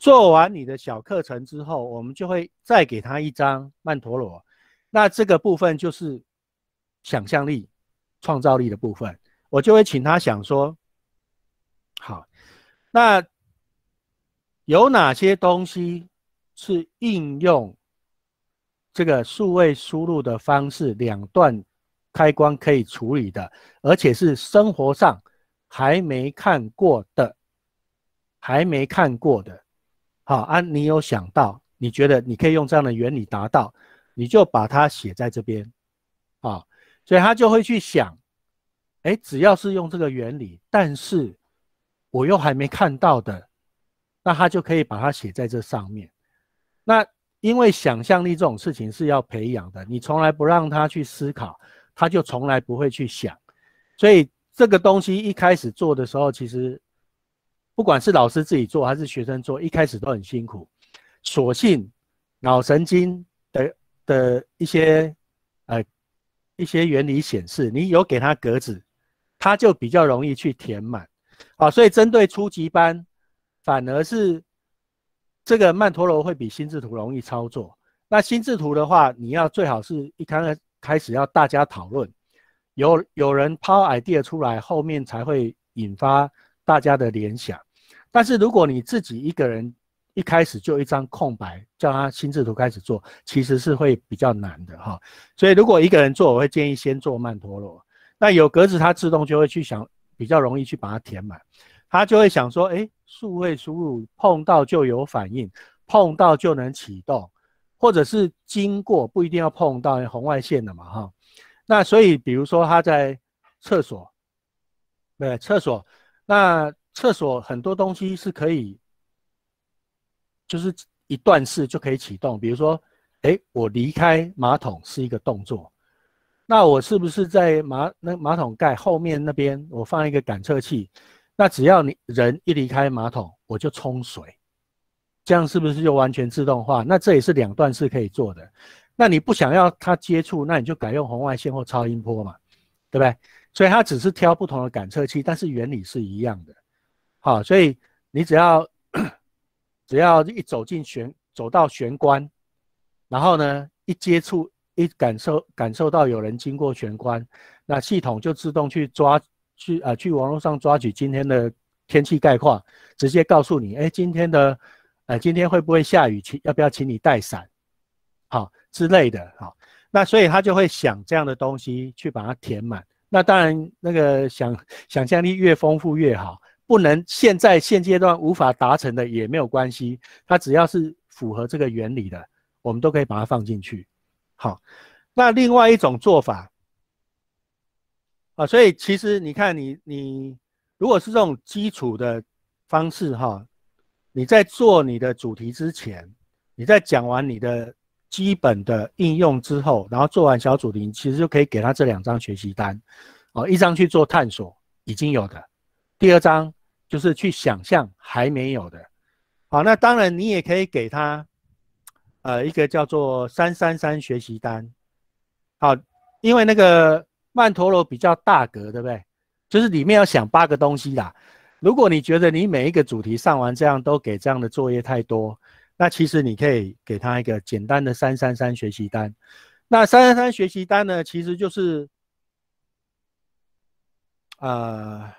[SPEAKER 2] 做完你的小课程之后，我们就会再给他一张曼陀罗。那这个部分就是想象力、创造力的部分，我就会请他想说，好，那有哪些东西是应用这个数位输入的方式，两段开关可以处理的，而且是生活上还没看过的、还没看过的，好啊，你有想到，你觉得你可以用这样的原理达到？你就把它写在这边，啊，所以他就会去想，哎，只要是用这个原理，但是我又还没看到的，那他就可以把它写在这上面。那因为想象力这种事情是要培养的，你从来不让他去思考，他就从来不会去想。所以这个东西一开始做的时候，其实不管是老师自己做还是学生做，一开始都很辛苦。索性脑神经。的一些呃一些原理显示，你有给它格子，它就比较容易去填满。啊，所以针对初级班，反而是这个曼陀罗会比心智图容易操作。那心智图的话，你要最好是，一开开始要大家讨论，有有人抛 idea 出来，后面才会引发大家的联想。但是如果你自己一个人，一开始就一张空白，叫他心智图开始做，其实是会比较难的哈。所以如果一个人做，我会建议先做曼陀罗。那有格子，他自动就会去想，比较容易去把它填满。他就会想说，诶，数位输入碰到就有反应，碰到就能启动，或者是经过不一定要碰到红外线的嘛哈。那所以比如说他在厕所，对，厕所，那厕所很多东西是可以。就是一段式就可以启动，比如说，哎，我离开马桶是一个动作，那我是不是在马那马桶盖后面那边我放一个感测器，那只要你人一离开马桶，我就冲水，这样是不是就完全自动化？那这也是两段式可以做的。那你不想要它接触，那你就改用红外线或超音波嘛，对不对？所以它只是挑不同的感测器，但是原理是一样的。好，所以你只要。只要一走进玄走到玄关，然后呢，一接触一感受感受到有人经过玄关，那系统就自动去抓去呃去网络上抓取今天的天气概况，直接告诉你，哎，今天的，呃，今天会不会下雨，请要不要请你带伞，好之类的哈。那所以他就会想这样的东西去把它填满。那当然那个想想象力越丰富越好。不能现在现阶段无法达成的也没有关系，它只要是符合这个原理的，我们都可以把它放进去。好，那另外一种做法啊，所以其实你看，你你如果是这种基础的方式哈，你在做你的主题之前，你在讲完你的基本的应用之后，然后做完小题，你其实就可以给他这两张学习单，哦，一张去做探索，已经有的，第二张。就是去想象还没有的，好，那当然你也可以给他，呃，一个叫做三三三学习单，好，因为那个曼陀罗比较大格，对不对？就是里面要想八个东西啦。如果你觉得你每一个主题上完这样都给这样的作业太多，那其实你可以给他一个简单的三三三学习单。那三三三学习单呢，其实就是，呃。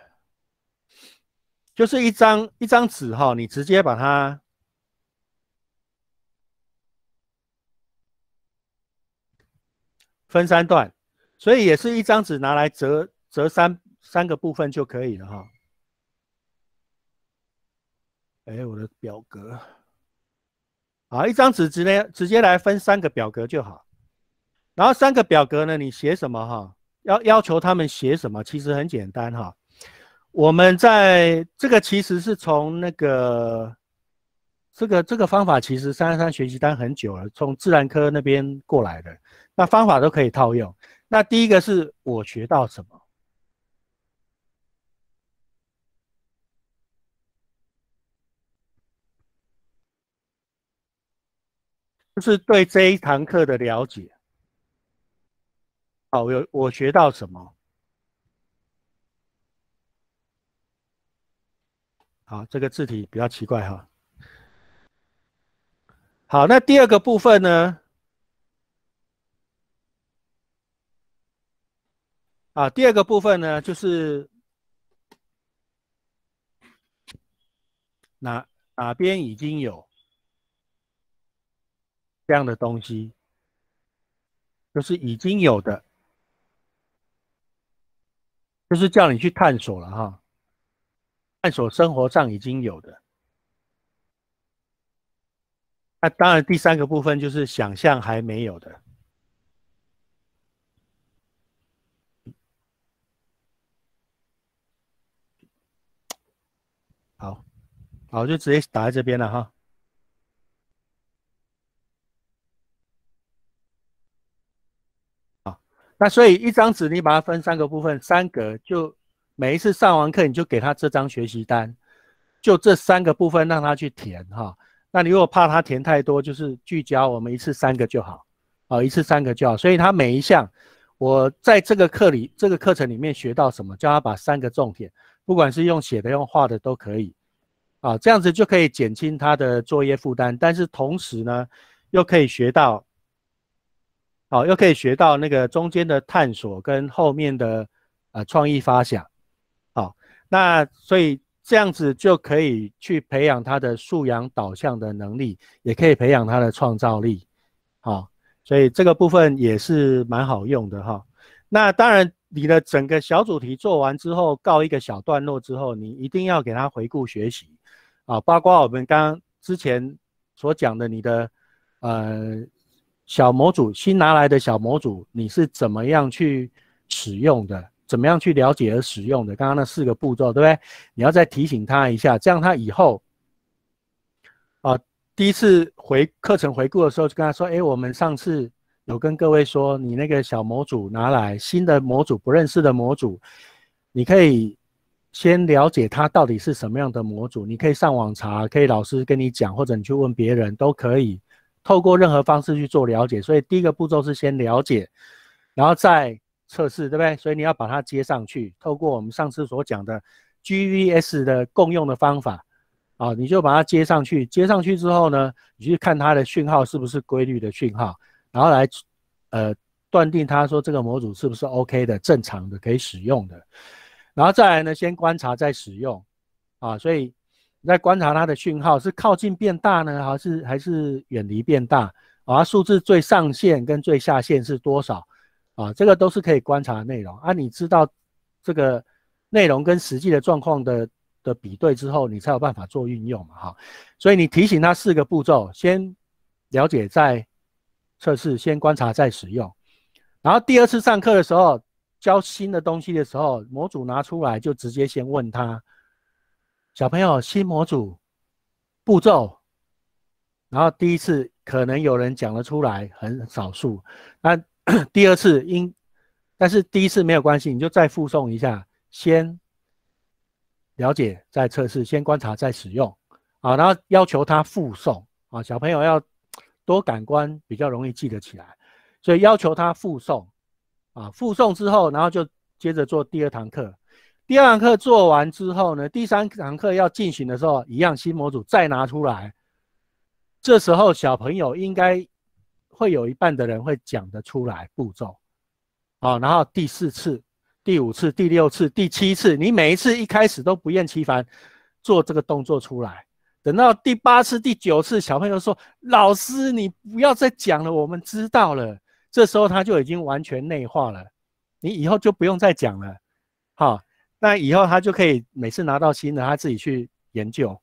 [SPEAKER 2] 就是一张一张纸哈，你直接把它分三段，所以也是一张纸拿来折折三三个部分就可以了哈。哎，我的表格啊，一张纸直接直接来分三个表格就好。然后三个表格呢，你写什么哈？要要求他们写什么，其实很简单哈。我们在这个其实是从那个，这个这个方法其实三三三学习单很久了，从自然科那边过来的，那方法都可以套用。那第一个是我学到什么，就是对这一堂课的了解。好，有我学到什么。啊，这个字体比较奇怪哈。好，那第二个部分呢？啊，第二个部分呢，就是哪哪边已经有这样的东西，就是已经有的，就是叫你去探索了哈。探索生活上已经有的，那当然第三个部分就是想象还没有的。好，好，就直接打在这边了哈。好，那所以一张纸你把它分三个部分，三格就。每一次上完课，你就给他这张学习单，就这三个部分让他去填哈。那你如果怕他填太多，就是聚焦，我们一次三个就好，啊，一次三个就好。所以他每一项，我在这个课里这个课程里面学到什么，叫他把三个重点，不管是用写的用画的都可以，啊，这样子就可以减轻他的作业负担，但是同时呢，又可以学到，好，又可以学到那个中间的探索跟后面的呃创意发想。那所以这样子就可以去培养他的素养导向的能力，也可以培养他的创造力，好，所以这个部分也是蛮好用的哈。那当然，你的整个小主题做完之后，告一个小段落之后，你一定要给他回顾学习，啊，包括我们刚之前所讲的你的，呃，小模组新拿来的小模组，你是怎么样去使用的？怎么样去了解和使用的？刚刚那四个步骤，对不对？你要再提醒他一下，这样他以后，啊，第一次回课程回顾的时候，就跟他说：，哎，我们上次有跟各位说，你那个小模组拿来新的模组，不认识的模组，你可以先了解它到底是什么样的模组。你可以上网查，可以老师跟你讲，或者你去问别人都可以，透过任何方式去做了解。所以第一个步骤是先了解，然后再。测试对不对？所以你要把它接上去，透过我们上次所讲的 GVS 的共用的方法啊，你就把它接上去。接上去之后呢，你去看它的讯号是不是规律的讯号，然后来呃断定它说这个模组是不是 OK 的、正常的、可以使用的。然后再来呢，先观察再使用啊。所以你在观察它的讯号是靠近变大呢，还是还是远离变大？啊，数字最上限跟最下限是多少？啊，这个都是可以观察的内容啊！你知道这个内容跟实际的状况的的比对之后，你才有办法做运用嘛，哈。所以你提醒他四个步骤：先了解再测试，先观察再使用。然后第二次上课的时候，教新的东西的时候，模组拿出来就直接先问他小朋友：新模组步骤。然后第一次可能有人讲得出来，很少数。那 第二次因，但是第一次没有关系，你就再复诵一下，先了解再测试，先观察再使用，啊，然后要求他复诵，啊，小朋友要多感官比较容易记得起来，所以要求他复诵，啊，复诵之后，然后就接着做第二堂课，第二堂课做完之后呢，第三堂课要进行的时候，一样新模组再拿出来，这时候小朋友应该。会有一半的人会讲得出来步骤，好，然后第四次、第五次、第六次、第七次，你每一次一开始都不厌其烦做这个动作出来，等到第八次、第九次，小朋友说：“老师，你不要再讲了，我们知道了。”这时候他就已经完全内化了，你以后就不用再讲了。好，那以后他就可以每次拿到新的他自己去研究，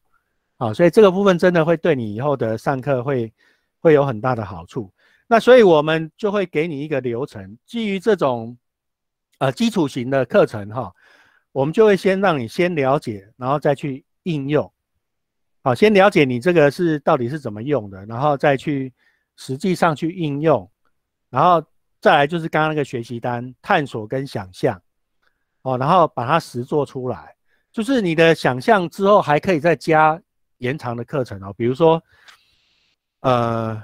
[SPEAKER 2] 好，所以这个部分真的会对你以后的上课会会有很大的好处。那所以，我们就会给你一个流程，基于这种，呃，基础型的课程哈，我们就会先让你先了解，然后再去应用。好，先了解你这个是到底是怎么用的，然后再去实际上去应用，然后再来就是刚刚那个学习单探索跟想象，哦，然后把它实做出来，就是你的想象之后还可以再加延长的课程哦，比如说，呃。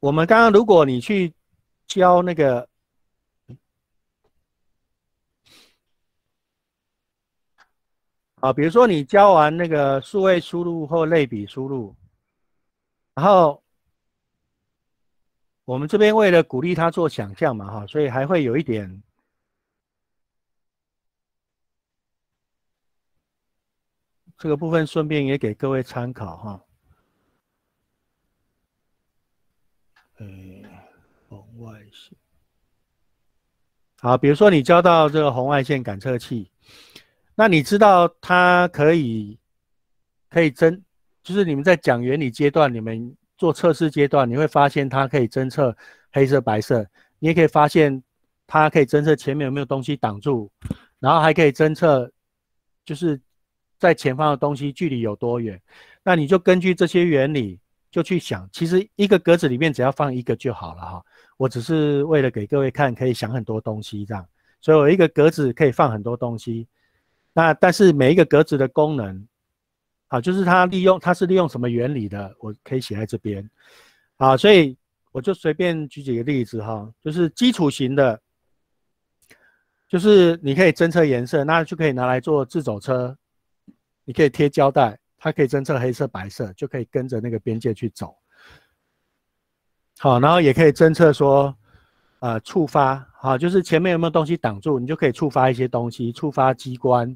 [SPEAKER 2] 我们刚刚，如果你去教那个啊，比如说你教完那个数位输入或类比输入，然后我们这边为了鼓励他做想象嘛，哈，所以还会有一点这个部分，顺便也给各位参考，哈。呃，红外线。好，比如说你交到这个红外线感测器，那你知道它可以可以侦，就是你们在讲原理阶段，你们做测试阶段，你会发现它可以侦测黑色、白色，你也可以发现它可以侦测前面有没有东西挡住，然后还可以侦测就是在前方的东西距离有多远。那你就根据这些原理。就去想，其实一个格子里面只要放一个就好了哈。我只是为了给各位看，可以想很多东西这样，所以我一个格子可以放很多东西。那但是每一个格子的功能，好，就是它利用它是利用什么原理的，我可以写在这边。好，所以我就随便举几个例子哈，就是基础型的，就是你可以侦测颜色，那就可以拿来做自走车，你可以贴胶带。它可以侦测黑色、白色，就可以跟着那个边界去走。好，然后也可以侦测说，呃，触发，好，就是前面有没有东西挡住，你就可以触发一些东西，触发机关，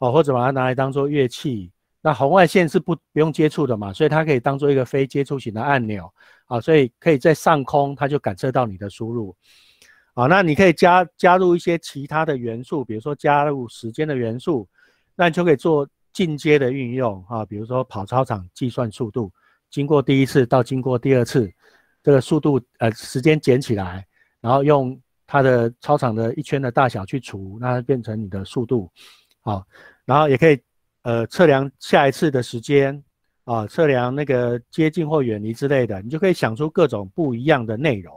[SPEAKER 2] 哦，或者把它拿来当做乐器。那红外线是不不用接触的嘛，所以它可以当做一个非接触型的按钮，啊，所以可以在上空，它就感受到你的输入。啊，那你可以加加入一些其他的元素，比如说加入时间的元素，那你就可以做。进阶的运用啊，比如说跑操场计算速度，经过第一次到经过第二次，这个速度呃时间减起来，然后用它的操场的一圈的大小去除，那变成你的速度，好，然后也可以呃测量下一次的时间啊，测量那个接近或远离之类的，你就可以想出各种不一样的内容。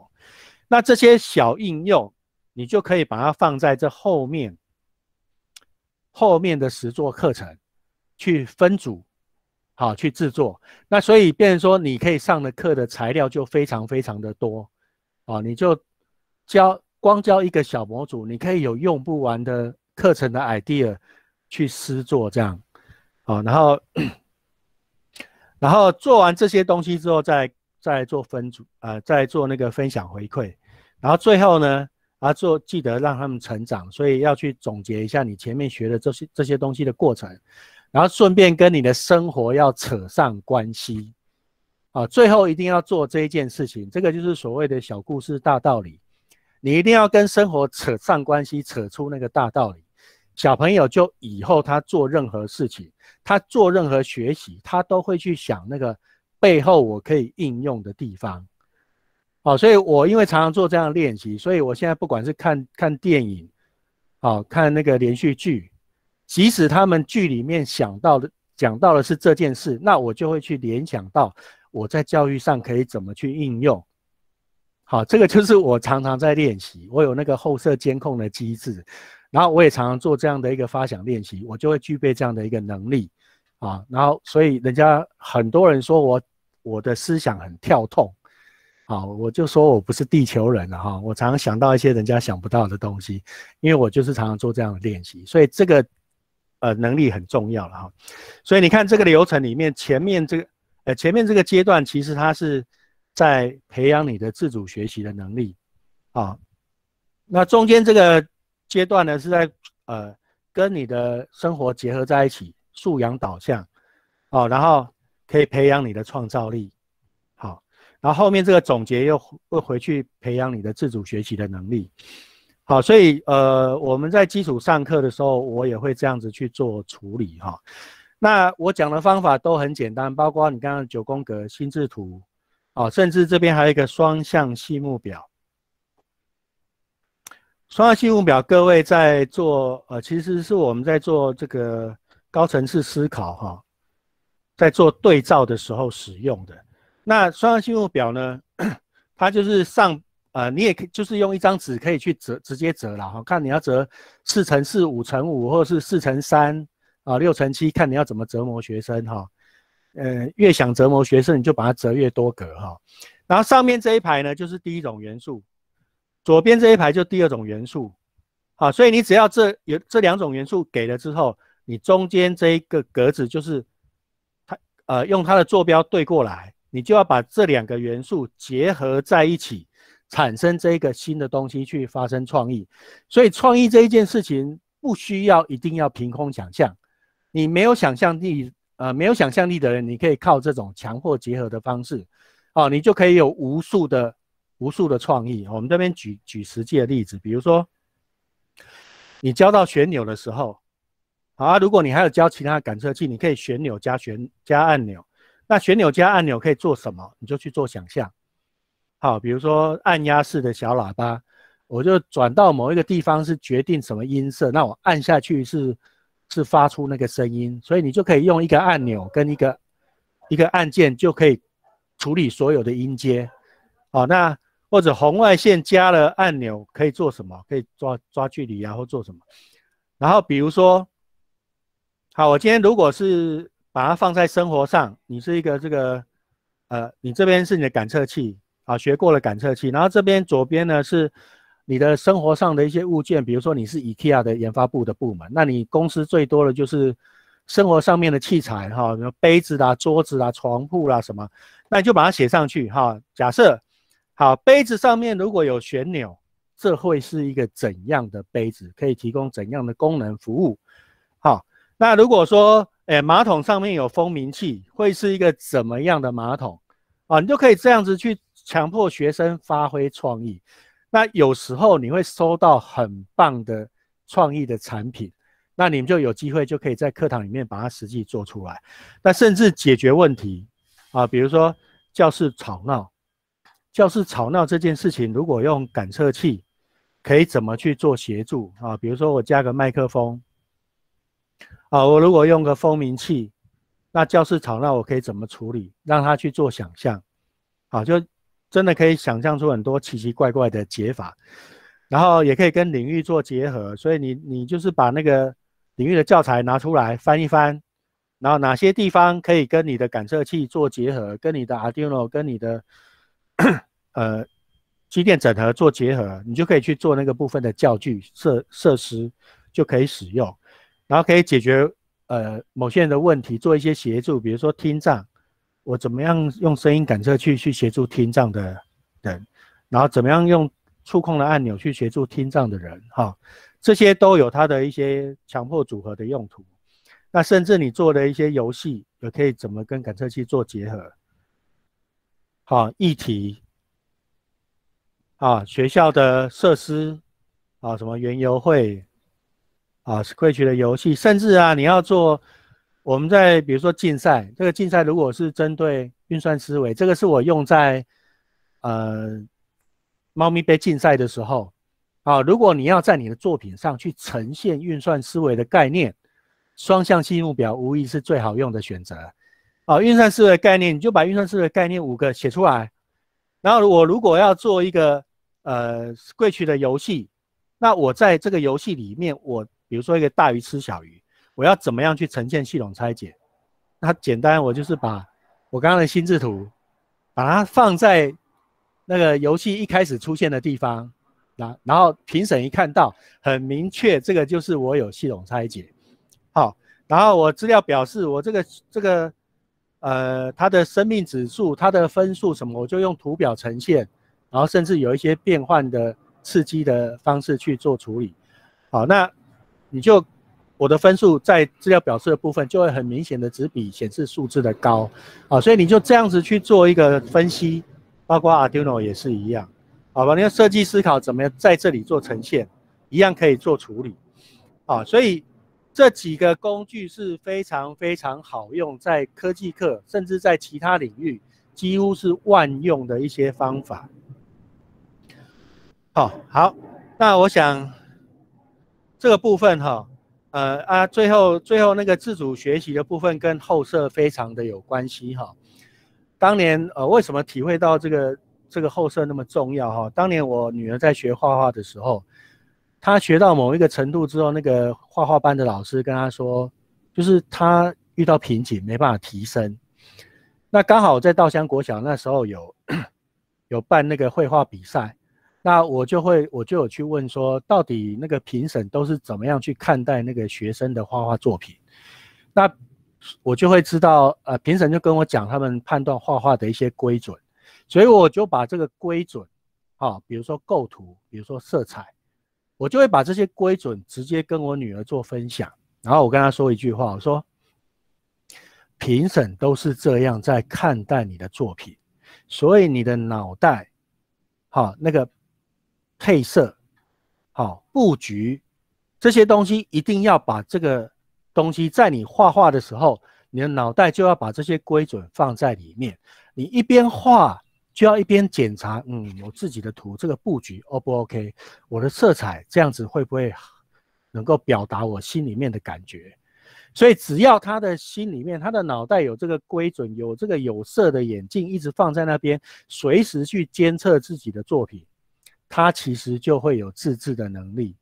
[SPEAKER 2] 那这些小应用，你就可以把它放在这后面后面的十座课程。去分组，好去制作。那所以，变说你可以上的课的材料就非常非常的多，哦，你就教光教一个小模组，你可以有用不完的课程的 idea 去试做这样，哦，然后然后做完这些东西之后，再再做分组，呃，再做那个分享回馈。然后最后呢，啊，做记得让他们成长，所以要去总结一下你前面学的这些这些东西的过程。然后顺便跟你的生活要扯上关系，啊，最后一定要做这一件事情。这个就是所谓的小故事大道理，你一定要跟生活扯上关系，扯出那个大道理。小朋友就以后他做任何事情，他做任何学习，他都会去想那个背后我可以应用的地方。好，所以我因为常常做这样练习，所以我现在不管是看看电影，好看那个连续剧。即使他们剧里面想到的讲到的是这件事，那我就会去联想到我在教育上可以怎么去应用。好，这个就是我常常在练习，我有那个后设监控的机制，然后我也常常做这样的一个发想练习，我就会具备这样的一个能力啊。然后，所以人家很多人说我我的思想很跳痛，好，我就说我不是地球人了哈，我常常想到一些人家想不到的东西，因为我就是常常做这样的练习，所以这个。呃，能力很重要了哈，所以你看这个流程里面，前面这个，呃，前面这个阶段其实它是在培养你的自主学习的能力，啊，那中间这个阶段呢是在呃跟你的生活结合在一起，素养导向，哦，然后可以培养你的创造力，好，然后后面这个总结又又回去培养你的自主学习的能力。好，所以呃，我们在基础上课的时候，我也会这样子去做处理哈。那我讲的方法都很简单，包括你刚刚九宫格、心智图，哦，甚至这边还有一个双向细目表。双向细目表，各位在做呃，其实是我们在做这个高层次思考哈，在做对照的时候使用的。那双向细目表呢，它就是上。呃，你也可以，就是用一张纸可以去折，直接折了哈。看你要折四乘四、五乘五，或者是四乘三啊，六乘七，看你要怎么折磨学生哈。呃，越想折磨学生，你就把它折越多格哈。然后上面这一排呢，就是第一种元素；左边这一排就第二种元素。啊，所以你只要这有这两种元素给了之后，你中间这一个格子就是它，呃，用它的坐标对过来，你就要把这两个元素结合在一起。产生这个新的东西去发生创意，所以创意这一件事情不需要一定要凭空想象。你没有想象力，呃，没有想象力的人，你可以靠这种强迫结合的方式，哦，你就可以有无数的无数的创意。我们这边举举实际的例子，比如说，你教到旋钮的时候，好啊，如果你还有教其他感测器，你可以旋钮加旋加按钮。那旋钮加按钮可以做什么？你就去做想象。好，比如说按压式的小喇叭，我就转到某一个地方是决定什么音色，那我按下去是是发出那个声音，所以你就可以用一个按钮跟一个一个按键就可以处理所有的音阶。好，那或者红外线加了按钮可以做什么？可以抓抓距离啊，或做什么？然后比如说，好，我今天如果是把它放在生活上，你是一个这个呃，你这边是你的感测器。啊，学过了感测器，然后这边左边呢是你的生活上的一些物件，比如说你是 IKEA 的研发部的部门，那你公司最多的就是生活上面的器材哈，比如杯子啊、桌子啊、床铺啦什么，那你就把它写上去哈。假设好，杯子上面如果有旋钮，这会是一个怎样的杯子？可以提供怎样的功能服务？好，那如果说哎，马桶上面有蜂鸣器，会是一个怎么样的马桶？啊，你就可以这样子去。强迫学生发挥创意，那有时候你会收到很棒的创意的产品，那你们就有机会就可以在课堂里面把它实际做出来。那甚至解决问题啊，比如说教室吵闹，教室吵闹这件事情，如果用感测器，可以怎么去做协助啊？比如说我加个麦克风，啊，我如果用个蜂鸣器，那教室吵闹我可以怎么处理？让他去做想象，啊，就。真的可以想象出很多奇奇怪怪的解法，然后也可以跟领域做结合，所以你你就是把那个领域的教材拿出来翻一翻，然后哪些地方可以跟你的感测器做结合，跟你的 Arduino 跟你的 呃机电整合做结合，你就可以去做那个部分的教具设设施就可以使用，然后可以解决呃某些人的问题，做一些协助，比如说听障。我怎么样用声音感测器去协助听障的人，然后怎么样用触控的按钮去协助听障的人？哈，这些都有它的一些强迫组合的用途。那甚至你做的一些游戏，也可以怎么跟感测器做结合？哈，议题，啊，学校的设施，啊，什么园游会，啊 s u i t c h 的游戏，甚至啊，你要做。我们在比如说竞赛，这个竞赛如果是针对运算思维，这个是我用在呃猫咪被竞赛的时候啊。如果你要在你的作品上去呈现运算思维的概念，双向细目标无疑是最好用的选择啊。运算思维概念，你就把运算思维概念五个写出来。然后我如果要做一个呃贵取的游戏，那我在这个游戏里面，我比如说一个大鱼吃小鱼。我要怎么样去呈现系统拆解？那简单，我就是把我刚刚的心智图，把它放在那个游戏一开始出现的地方，然然后评审一看到，很明确这个就是我有系统拆解。好，然后我资料表示我这个这个，呃，它的生命指数、它的分数什么，我就用图表呈现，然后甚至有一些变换的刺激的方式去做处理。好，那你就。我的分数在资料表示的部分就会很明显的只比显示数字的高，啊，所以你就这样子去做一个分析，包括 Arduino 也是一样，好吧？你要设计思考怎么样在这里做呈现，一样可以做处理，啊，所以这几个工具是非常非常好用，在科技课甚至在其他领域几乎是万用的一些方法。好，好，那我想这个部分哈。呃啊，最后最后那个自主学习的部分跟后设非常的有关系哈。当年呃，为什么体会到这个这个后设那么重要哈？当年我女儿在学画画的时候，她学到某一个程度之后，那个画画班的老师跟她说，就是她遇到瓶颈，没办法提升。那刚好在稻香国小那时候有 有办那个绘画比赛。那我就会，我就有去问说，到底那个评审都是怎么样去看待那个学生的画画作品？那我就会知道，呃，评审就跟我讲他们判断画画的一些规准，所以我就把这个规准，啊，比如说构图，比如说色彩，我就会把这些规准直接跟我女儿做分享。然后我跟她说一句话，我说，评审都是这样在看待你的作品，所以你的脑袋，好那个。配色，好布局，这些东西一定要把这个东西在你画画的时候，你的脑袋就要把这些规准放在里面。你一边画就要一边检查，嗯，我自己的图这个布局 O 不 OK？我的色彩这样子会不会能够表达我心里面的感觉？所以只要他的心里面，他的脑袋有这个规准，有这个有色的眼镜一直放在那边，随时去监测自己的作品。他其实就会有自制的能力，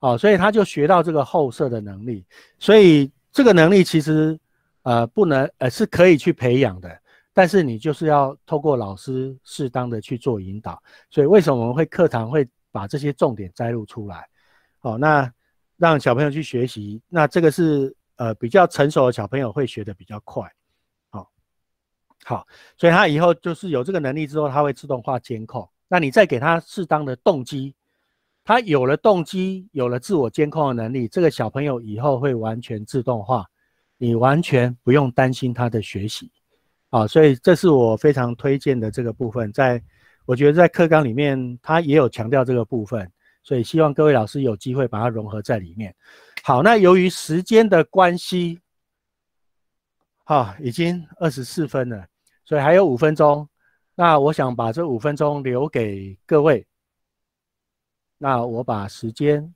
[SPEAKER 2] 哦，所以他就学到这个后摄的能力，所以这个能力其实呃不能呃是可以去培养的，但是你就是要透过老师适当的去做引导，所以为什么我们会课堂会把这些重点摘录出来，哦，那让小朋友去学习，那这个是呃比较成熟的小朋友会学的比较快，哦，好，所以他以后就是有这个能力之后，他会自动化监控。那你再给他适当的动机，他有了动机，有了自我监控的能力，这个小朋友以后会完全自动化，你完全不用担心他的学习啊。所以这是我非常推荐的这个部分，在我觉得在课纲里面他也有强调这个部分，所以希望各位老师有机会把它融合在里面。好，那由于时间的关系，好，已经二十四分了，所以还有五分钟。那我想把这五分钟留给各位，那我把时间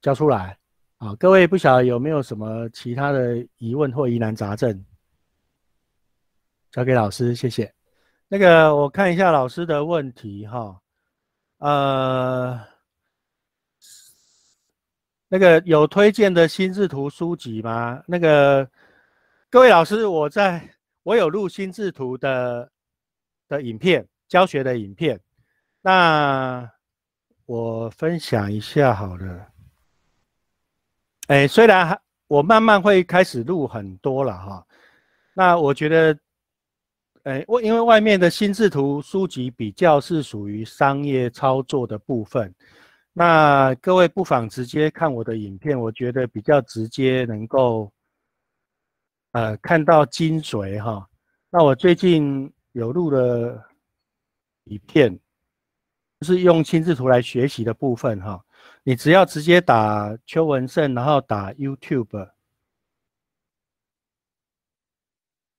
[SPEAKER 2] 交出来，啊，各位不晓得有没有什么其他的疑问或疑难杂症，交给老师，谢谢。那个我看一下老师的问题，哈，呃，那个有推荐的心智图书籍吗？那个各位老师，我在我有录心智图的。的影片教学的影片，那我分享一下好了。哎，虽然我慢慢会开始录很多了哈，那我觉得，哎，我因为外面的心智图书籍比较是属于商业操作的部分，那各位不妨直接看我的影片，我觉得比较直接能够，呃，看到精髓哈。那我最近。有录了一片，是用青字图来学习的部分哈。你只要直接打邱文胜，然后打 YouTube，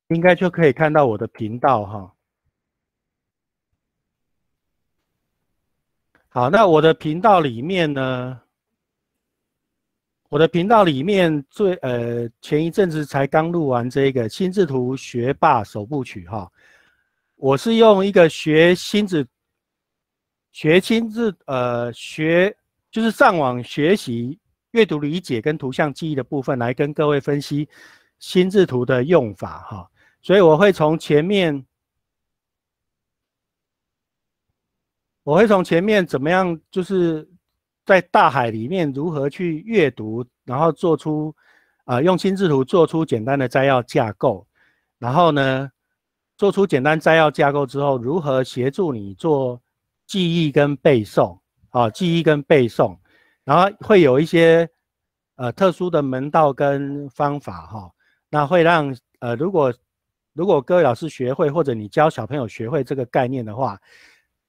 [SPEAKER 2] 应该就可以看到我的频道哈。好，那我的频道里面呢，我的频道里面最呃，前一阵子才刚录完这个心字图学霸首部曲哈。我是用一个学心智、学心智呃学，就是上网学习阅读理解跟图像记忆的部分来跟各位分析心智图的用法哈。所以我会从前面，我会从前面怎么样，就是在大海里面如何去阅读，然后做出啊用心智图做出简单的摘要架构，然后呢？做出简单摘要架构之后，如何协助你做记忆跟背诵？啊，记忆跟背诵，然后会有一些呃特殊的门道跟方法哈。那会让呃，如果如果各位老师学会，或者你教小朋友学会这个概念的话，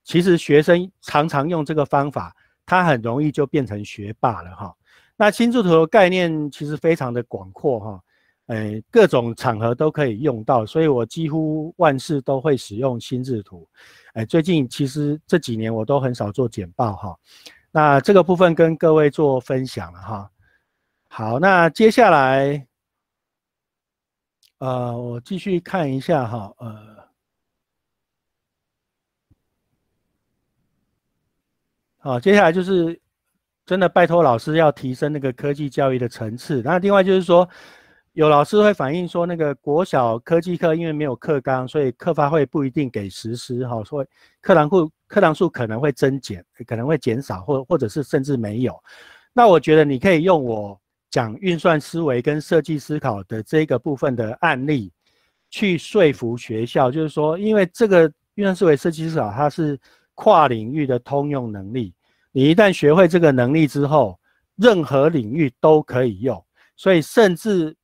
[SPEAKER 2] 其实学生常常用这个方法，他很容易就变成学霸了哈。那新智图的概念其实非常的广阔哈。哎，各种场合都可以用到，所以我几乎万事都会使用心智图。哎，最近其实这几年我都很少做简报哈。那这个部分跟各位做分享了哈。好，那接下来，呃，我继续看一下哈，呃，好，接下来就是真的拜托老师要提升那个科技教育的层次。那另外就是说。有老师会反映说，那个国小科技课因为没有课纲，所以课发会不一定给实施哈，所以课堂库课堂数可能会增减，可能会减少，或或者是甚至没有。那我觉得你可以用我讲运算思维跟设计思考的这个部分的案例，去说服学校，就是说，因为这个运算思维、设计思考它是跨领域的通用能力，你一旦学会这个能力之后，任何领域都可以用，所以甚至。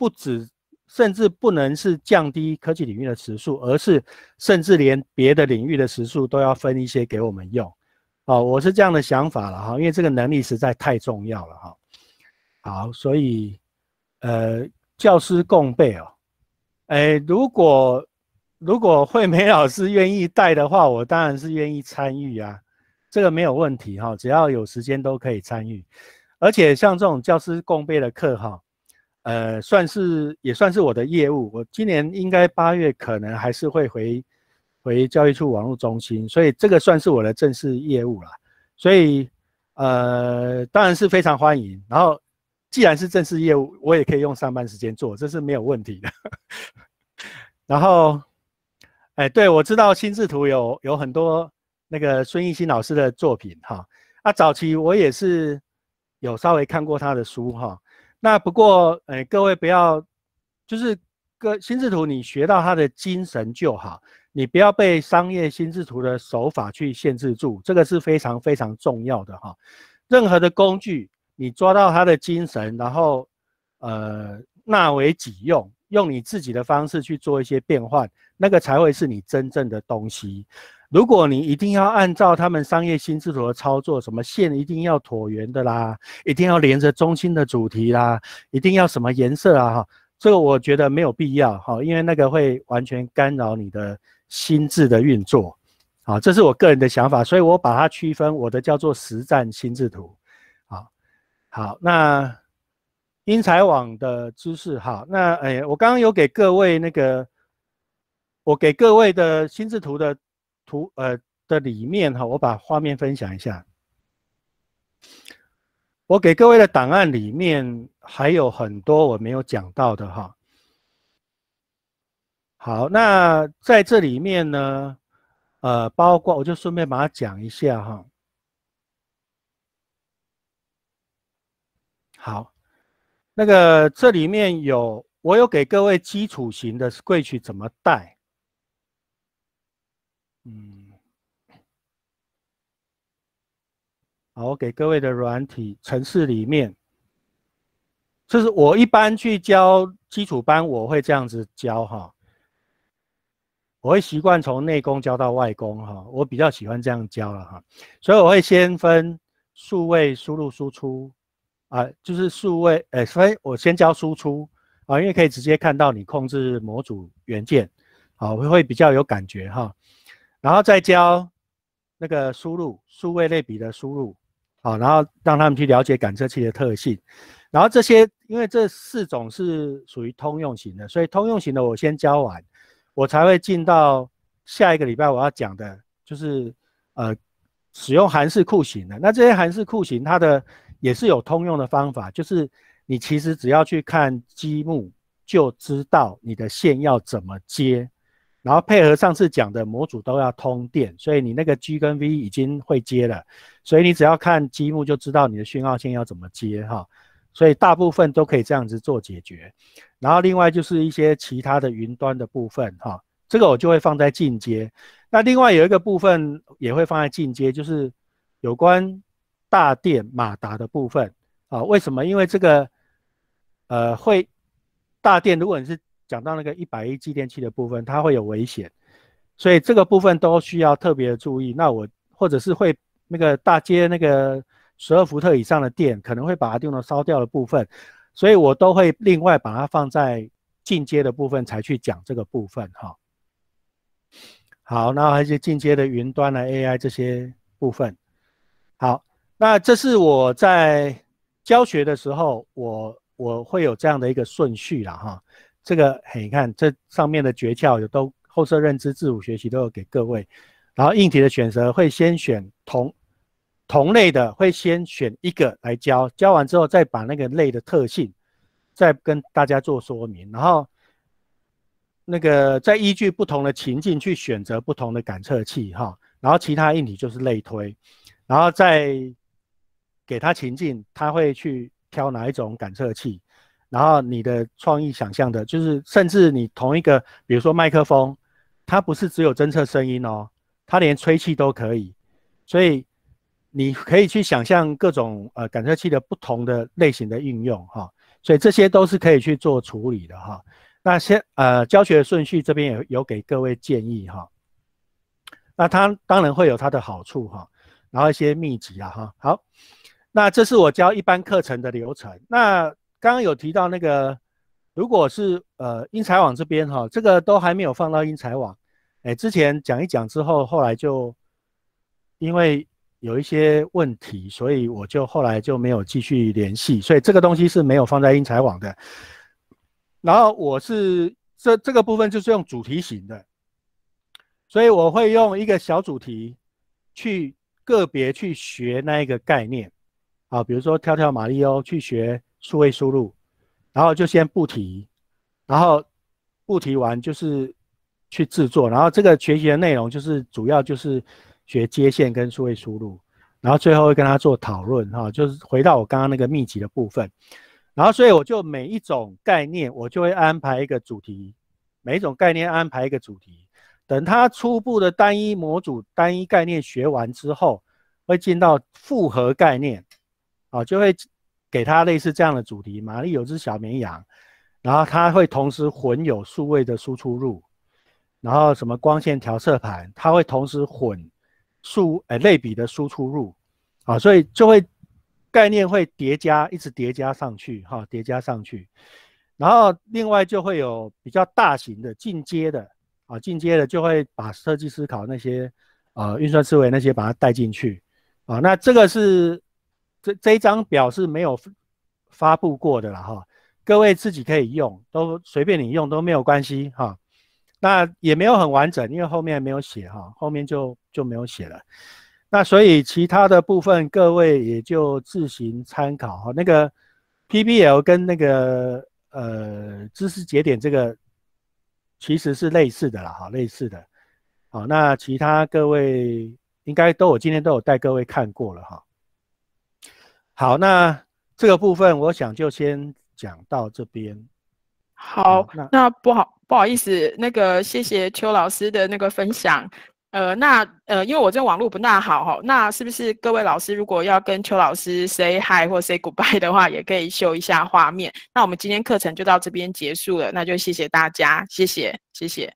[SPEAKER 2] 不止，甚至不能是降低科技领域的时速，而是甚至连别的领域的时速都要分一些给我们用。哦，我是这样的想法了哈，因为这个能力实在太重要了哈。好，所以，呃，教师共备哦，哎，如果如果惠美老师愿意带的话，我当然是愿意参与啊，这个没有问题哈，只要有时间都可以参与。而且像这种教师共备的课哈。呃，算是也算是我的业务。我今年应该八月可能还是会回回教育处网络中心，所以这个算是我的正式业务了。所以呃，当然是非常欢迎。然后既然是正式业务，我也可以用上班时间做，这是没有问题的。然后哎，对我知道心智图有有很多那个孙艺兴老师的作品哈。啊，早期我也是有稍微看过他的书哈。那不过，哎，各位不要，就是个心智图，你学到它的精神就好，你不要被商业心智图的手法去限制住，这个是非常非常重要的哈。任何的工具，你抓到它的精神，然后呃纳为己用，用你自己的方式去做一些变换，那个才会是你真正的东西。如果你一定要按照他们商业心智图的操作，什么线一定要椭圆的啦，一定要连着中心的主题啦，一定要什么颜色啊哈，这个我觉得没有必要哈，因为那个会完全干扰你的心智的运作，好，这是我个人的想法，所以我把它区分，我的叫做实战心智图，好，好，那英才网的知识，好，那哎，我刚刚有给各位那个，我给各位的心智图的。图呃的里面哈，我把画面分享一下。我给各位的档案里面还有很多我没有讲到的哈。好，那在这里面呢，呃，包括我就顺便把它讲一下哈。好，那个这里面有，我有给各位基础型的柜矩怎么带。嗯，好，我给各位的软体城市里面，就是我一般去教基础班，我会这样子教哈，我会习惯从内功教到外功哈，我比较喜欢这样教了哈，所以我会先分数位输入输出啊，就是数位哎、所以我先教输出啊，因为可以直接看到你控制模组元件，好，会比较有感觉哈。然后再教那个输入数位类比的输入，好，然后让他们去了解感测器的特性。然后这些，因为这四种是属于通用型的，所以通用型的我先教完，我才会进到下一个礼拜我要讲的，就是呃，使用韩式酷型的。那这些韩式酷型，它的也是有通用的方法，就是你其实只要去看积木，就知道你的线要怎么接。然后配合上次讲的模组都要通电，所以你那个 G 跟 V 已经会接了，所以你只要看积木就知道你的讯号线要怎么接哈。所以大部分都可以这样子做解决。然后另外就是一些其他的云端的部分哈，这个我就会放在进阶。那另外有一个部分也会放在进阶，就是有关大电马达的部分啊。为什么？因为这个呃会大电，如果你是讲到那个一百亿继电器的部分，它会有危险，所以这个部分都需要特别注意。那我或者是会那个大街那个十二伏特以上的电可能会把它用到烧掉的部分，所以我都会另外把它放在进阶的部分才去讲这个部分。哈，好，那还是进阶的云端的 AI 这些部分。好，那这是我在教学的时候，我我会有这样的一个顺序了。哈。这个嘿，你看，这上面的诀窍有都后摄认知、自主学习都有给各位。然后硬体的选择会先选同同类的，会先选一个来教，教完之后再把那个类的特性再跟大家做说明。然后那个再依据不同的情境去选择不同的感测器哈。然后其他硬体就是类推，然后再给他情境，他会去挑哪一种感测器。然后你的创意想象的，就是甚至你同一个，比如说麦克风，它不是只有侦测声音哦，它连吹气都可以，所以你可以去想象各种呃，感测器的不同的类型的应用哈，所以这些都是可以去做处理的哈。那先呃，教学顺序这边也有给各位建议哈，那它当然会有它的好处哈，然后一些秘籍啊哈，好，那这是我教一般课程的流程那。刚刚有提到那个，如果是呃英才网这边哈，这个都还没有放到英才网。哎，之前讲一讲之后，后来就因为有一些问题，所以我就后来就没有继续联系，所以这个东西是没有放在英才网的。然后我是这这个部分就是用主题型的，所以我会用一个小主题去个别去学那一个概念啊，比如说跳跳马里欧去学。数位输入，然后就先不提，然后不提完就是去制作，然后这个学习的内容就是主要就是学接线跟数位输入，然后最后会跟他做讨论哈，就是回到我刚刚那个密集的部分，然后所以我就每一种概念我就会安排一个主题，每一种概念安排一个主题，等他初步的单一模组、单一概念学完之后，会进到复合概念，啊就会。给它类似这样的主题，玛丽有只小绵羊，然后它会同时混有数位的输出入，然后什么光线调色盘，它会同时混数哎类比的输出入啊，所以就会概念会叠加，一直叠加上去哈，叠加上去，然后另外就会有比较大型的进阶的啊，进阶的就会把设计思考那些啊运算思维那些把它带进去啊，那这个是。这这一张表是没有发布过的了哈，各位自己可以用，都随便你用都没有关系哈。那也没有很完整，因为后面没有写哈，后面就就没有写了。那所以其他的部分各位也就自行参考哈。那个 PBL 跟那个呃知识节点这个其实是类似的了哈，类似的。好，那其他各位应该都我今天都有带各位看过了哈。好，那这个部分我想就先讲到这边。
[SPEAKER 1] 好，那不好不好意思，那个谢谢邱老师的那个分享。呃，那呃，因为我这网络不大好哈，那是不是各位老师如果要跟邱老师 say hi 或 say goodbye 的话，也可以秀一下画面。那我们今天课程就到这边结束了，那就谢谢大家，谢谢，谢谢。